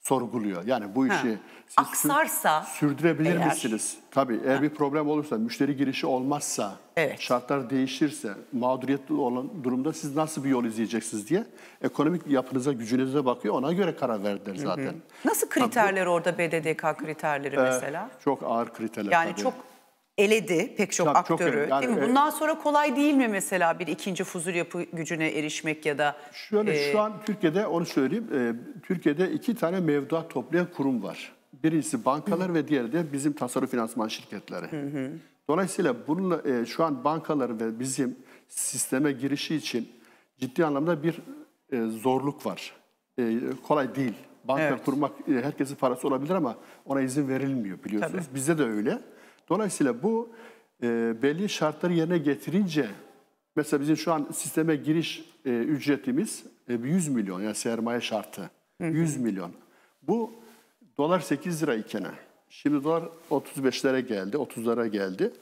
Speaker 3: sorguluyor. Yani bu işi... Ha
Speaker 1: aksarsa... Sürdürebilir eğer, misiniz?
Speaker 3: Tabii eğer ha. bir problem olursa, müşteri girişi olmazsa, evet. şartlar değişirse, mağduriyetli olan durumda siz nasıl bir yol izleyeceksiniz diye ekonomik yapınıza, gücünüze bakıyor. Ona göre karar verdiler zaten. Hı hı.
Speaker 1: Nasıl kriterler tabii, orada BDDK kriterleri e, mesela?
Speaker 3: Çok ağır kriterler Yani tabii. çok eledi pek çok Tabii, aktörü. Çok, yani, değil mi?
Speaker 1: Bundan sonra kolay değil mi mesela bir ikinci fuzur yapı gücüne erişmek ya da? Şöyle e... şu an
Speaker 3: Türkiye'de onu söyleyeyim. E, Türkiye'de iki tane mevduat toplayan kurum var. Birincisi bankalar ve diğeri de bizim tasarruf finansman şirketleri. Dolayısıyla bununla e, şu an bankalar ve bizim sisteme girişi için ciddi anlamda bir e, zorluk var. E, kolay değil. Banka evet. kurmak e, herkesin parası olabilir ama ona izin verilmiyor biliyorsunuz. Tabii. Bizde de öyle. Dolayısıyla bu e, belli şartları yerine getirince mesela bizim şu an sisteme giriş e, ücretimiz e, 100 milyon yani sermaye şartı. Hı hı. 100 milyon. Bu Dolar 8 lira iken şimdi dolar 35'lere geldi, 30'lara geldi.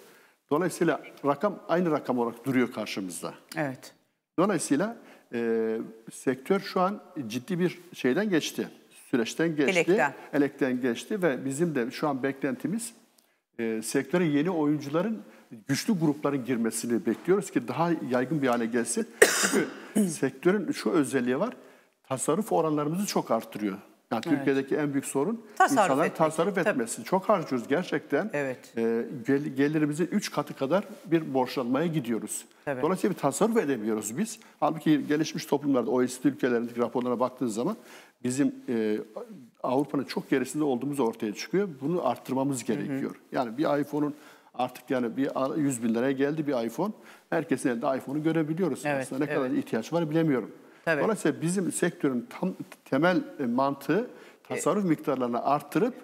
Speaker 3: Dolayısıyla rakam aynı rakam olarak duruyor karşımızda. Evet. Dolayısıyla e, sektör şu an ciddi bir şeyden geçti. Süreçten geçti. Elekten. Elekten geçti ve bizim de şu an beklentimiz e, sektöre yeni oyuncuların güçlü grupların girmesini bekliyoruz ki daha yaygın bir hale gelsin. Çünkü [coughs] sektörün şu özelliği var. Tasarruf oranlarımızı çok arttırıyor. Yani evet. Türkiye'deki en büyük sorun tasarruf insanların etmek. tasarruf etmesi. Tabii. Çok harcıyoruz gerçekten. Evet. E, gel, gelirimizi 3 katı kadar bir borçlanmaya gidiyoruz. Evet. Dolayısıyla bir tasarruf edemiyoruz biz. Halbuki gelişmiş toplumlarda OECD ülkelerindeki raporlara baktığınız zaman bizim e, Avrupa'nın çok gerisinde olduğumuz ortaya çıkıyor. Bunu arttırmamız gerekiyor. Hı hı. Yani bir iPhone'un artık yani bir 100 bin liraya geldi bir iPhone. Herkesin elinde iPhone'u görebiliyoruz. Evet, Aslında ne evet. kadar ihtiyaç var bilemiyorum. Tabii. Dolayısıyla bizim sektörün tam temel e, mantığı e, tasarruf miktarlarını arttırıp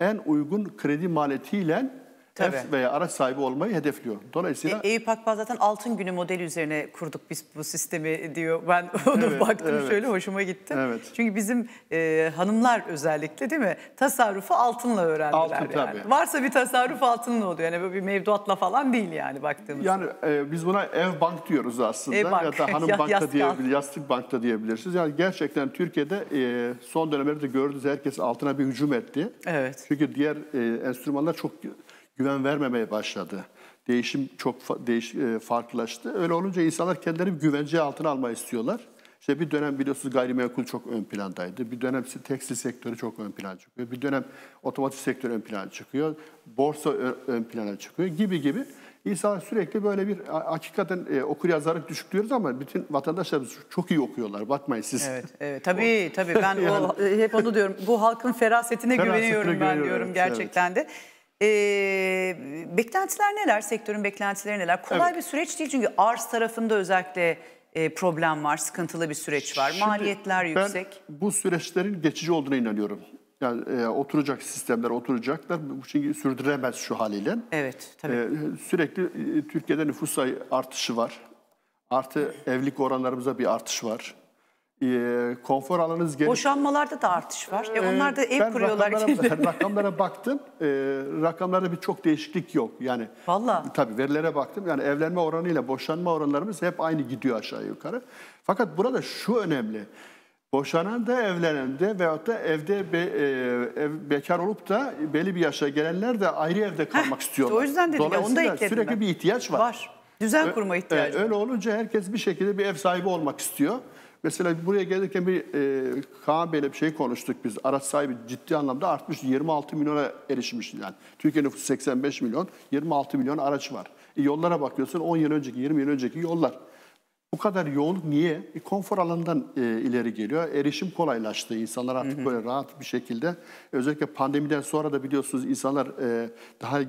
Speaker 3: en uygun kredi maliyetiyle Tabii. ev veya araç sahibi olmayı hedefliyor. Dolayısıyla...
Speaker 1: E, Eyüp Akbağ zaten altın günü modeli üzerine kurduk biz bu sistemi diyor. Ben [laughs] onu evet, baktım evet. şöyle
Speaker 3: hoşuma gitti. Evet. Çünkü bizim
Speaker 1: e, hanımlar özellikle değil mi? Tasarrufu altınla öğrendiler. Altın yani. tabii. Varsa bir tasarruf altınla oluyor. Yani böyle bir mevduatla falan değil yani baktığımızda. Yani e, biz buna ev bank diyoruz aslında. Ev bank. Ya da [laughs] hanım bankta diyebilir,
Speaker 3: yastık bankta diyebilirsiniz. Yani gerçekten Türkiye'de e, son dönemlerde gördüğünüz herkes altına bir hücum etti. Evet. Çünkü diğer e, enstrümanlar çok güven vermemeye başladı. Değişim çok değiş, e, farklılaştı. Öyle olunca insanlar kendilerini güvence altına alma istiyorlar. İşte bir dönem biliyorsunuz gayrimenkul çok ön plandaydı. Bir dönem tekstil sektörü çok ön plan çıkıyor. Bir dönem otomotiv sektörü ön plan çıkıyor. Borsa ön plana çıkıyor gibi gibi. İnsanlar sürekli böyle bir hakikaten e, okur yazarlık düşük diyoruz ama bütün vatandaşlarımız çok iyi okuyorlar. Batmayın siz. Evet,
Speaker 1: evet. Tabii, tabii. Ben [laughs] yani, o, hep onu diyorum. Bu halkın ferasetine güverasetine güveniyorum ben diyorum evet, gerçekten evet. de. Ee, beklentiler neler? Sektörün beklentileri neler? Kolay evet. bir süreç değil çünkü arz tarafında özellikle e, problem var, sıkıntılı bir süreç var, Şimdi maliyetler yüksek.
Speaker 3: bu süreçlerin geçici olduğuna inanıyorum. Yani e, oturacak sistemler oturacaklar. Çünkü sürdüremez şu haliyle. Evet, tabii. E, sürekli e, Türkiye'de nüfus sayı artışı var. Artı evlilik oranlarımıza bir artış var e, konfor alanınız geniş. Boşanmalarda da artış var. E, ee, onlar da ev ben kuruyorlar. Rakamlara, rakamlara baktım. E, rakamlarda bir çok değişiklik yok. Yani Vallahi. tabii verilere baktım. Yani evlenme oranıyla boşanma oranlarımız hep aynı gidiyor aşağı yukarı. Fakat burada şu önemli. Boşanan da evlenen de veyahut da evde be, e, ev, bekar olup da belli bir yaşa gelenler de ayrı evde kalmak Heh, istiyorlar. O yüzden dedim Dolayısıyla onu da ekledim sürekli ben. bir ihtiyaç var. Var. Düzen kurma e, ihtiyacı. Öyle olunca herkes bir şekilde bir ev sahibi olmak istiyor. Mesela buraya gelirken bir e, Kaan Bey'le bir şey konuştuk biz. Araç sahibi ciddi anlamda artmış. 26 milyona erişmiş yani. Türkiye nüfusu 85 milyon, 26 milyon araç var. E, yollara bakıyorsun 10 yıl önceki, 20 yıl önceki yollar. Bu kadar yoğunluk niye? E, konfor alanından e, ileri geliyor. Erişim kolaylaştı. İnsanlar artık hı hı. böyle rahat bir şekilde. Özellikle pandemiden sonra da biliyorsunuz insanlar e, daha e,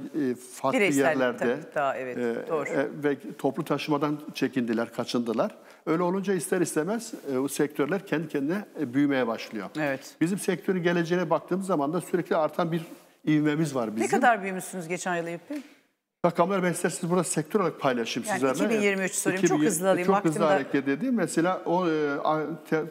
Speaker 3: farklı Bireysel, yerlerde daha,
Speaker 1: evet, e, doğru. E,
Speaker 3: ve toplu taşımadan çekindiler, kaçındılar. Öyle olunca ister istemez e, o sektörler kendi kendine e, büyümeye başlıyor. Evet. Bizim sektörün geleceğine baktığımız zaman da sürekli artan bir ivmemiz var bizim. Ne kadar
Speaker 1: büyümüşsünüz geçen yıl yapayım?
Speaker 3: Rakamları ben isterseniz burada sektör olarak paylaşayım yani sizlerle. 2023 sorayım. 2020, çok hızlı alayım. Çok hızlı hareket edeyim. Mesela o, e,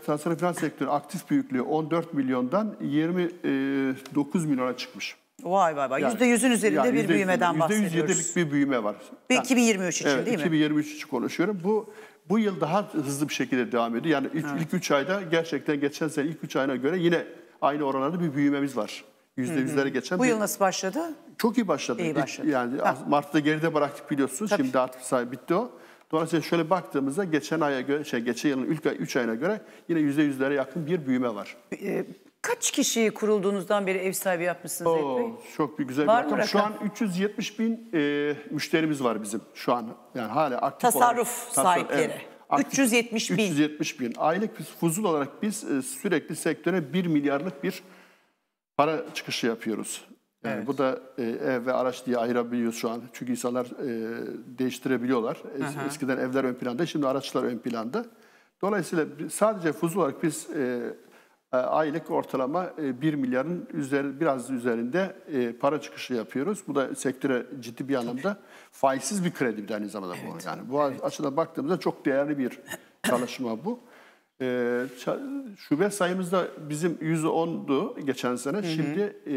Speaker 3: tasarruf finans sektörü aktif büyüklüğü 14 milyondan 29 e, milyona çıkmış. Vay vay vay. Yani, %100'ün üzerinde yani bir büyümeden bahsediyoruz. %107'lik bir büyüme var. Ve 2023 için evet, değil mi? 2023 için konuşuyorum. Bu bu yıl daha hızlı bir şekilde devam ediyor. Yani ilk, evet. ilk 3 ayda gerçekten geçen sene ilk üç ayına göre yine aynı oranlarda bir büyümemiz var. %100'lere geçen. Bu bir... yıl nasıl başladı? Çok iyi başladı. İyi başladı. İlk, yani ha. Mart'ta geride bıraktık biliyorsunuz. Tabii. Şimdi artık bitti o. Dolayısıyla şöyle baktığımızda geçen aya göre, şey, geçen yılın ilk ay, 3 ayına göre yine yüzde yüzlere yakın bir büyüme var. Ee,
Speaker 1: kaç kişiyi kurulduğunuzdan beri ev sahibi yapmışsınız Oo,
Speaker 3: Çok bir güzel var bir rakam. Şu an 370 bin e, müşterimiz var bizim şu an. Yani hala aktif Tasarruf olarak, sahipleri. evet. 370 bin. 370 bin. Aylık fuzul olarak biz e, sürekli sektöre 1 milyarlık bir para çıkışı yapıyoruz. Yani evet. bu da e, ev ve araç diye ayırabiliyoruz şu an. Çünkü insanlar e, değiştirebiliyorlar. Es, eskiden evler ön planda, şimdi araçlar ön planda. Dolayısıyla sadece fuzul olarak biz e, aylık ortalama 1 e, milyarın üzeri, biraz üzerinde e, para çıkışı yapıyoruz. Bu da sektöre ciddi bir anlamda Tabii. faizsiz bir kredi bir de aynı zamanda evet. bu. Yani bu evet. açıdan baktığımızda çok değerli bir çalışma bu. Ee, şube sayımızda bizim 110'du geçen sene. Hı hı. Şimdi e,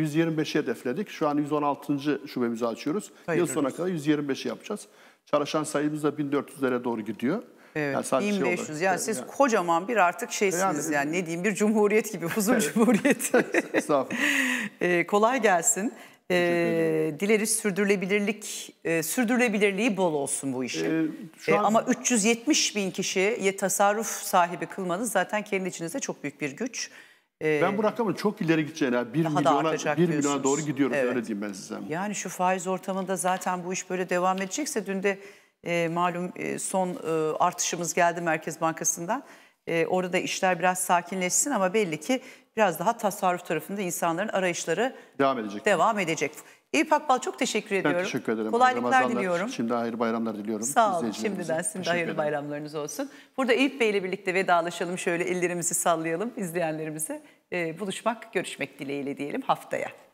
Speaker 3: 125'i hedefledik. Şu an 116. şubemizi açıyoruz. Hayır, Yıl sonuna kadar 125'i yapacağız. Çalışan sayımız da 1400'lere doğru gidiyor. Evet, yani 1500. Şey
Speaker 1: yani siz yani. kocaman bir artık şeysiniz yani, yani ne diyeyim bir cumhuriyet gibi, huzur cumhuriyeti. [laughs] Estağfurullah. ee, kolay gelsin. E, dileriz sürdürülebilirlik e, sürdürülebilirliği bol olsun bu işin. Ee, an... e, ama 370 bin kişiye tasarruf sahibi kılmanız zaten kendi içinizde çok büyük bir güç.
Speaker 3: E, ben bu rakamın çok ileri gideceğine yani 1 milyona, 1 milyona doğru gidiyoruz evet. öyle diyeyim ben size. Yani şu
Speaker 1: faiz ortamında zaten bu iş böyle devam edecekse dün de e, malum e, son e, artışımız geldi Merkez Bankası'ndan. orada işler biraz sakinleşsin ama belli ki biraz daha tasarruf tarafında insanların arayışları devam edecek. Devam edecek. Eyüp Akbal çok teşekkür ben ediyorum. Ben teşekkür ederim. Kolaylıklar Ramazanlar, diliyorum.
Speaker 3: Şimdi hayırlı bayramlar diliyorum. Sağ olun. Şimdiden sizin de hayırlı
Speaker 1: bayramlarınız olsun. Burada Eyüp Bey ile birlikte vedalaşalım. Şöyle ellerimizi sallayalım izleyenlerimize. Ee, buluşmak, görüşmek dileğiyle diyelim haftaya.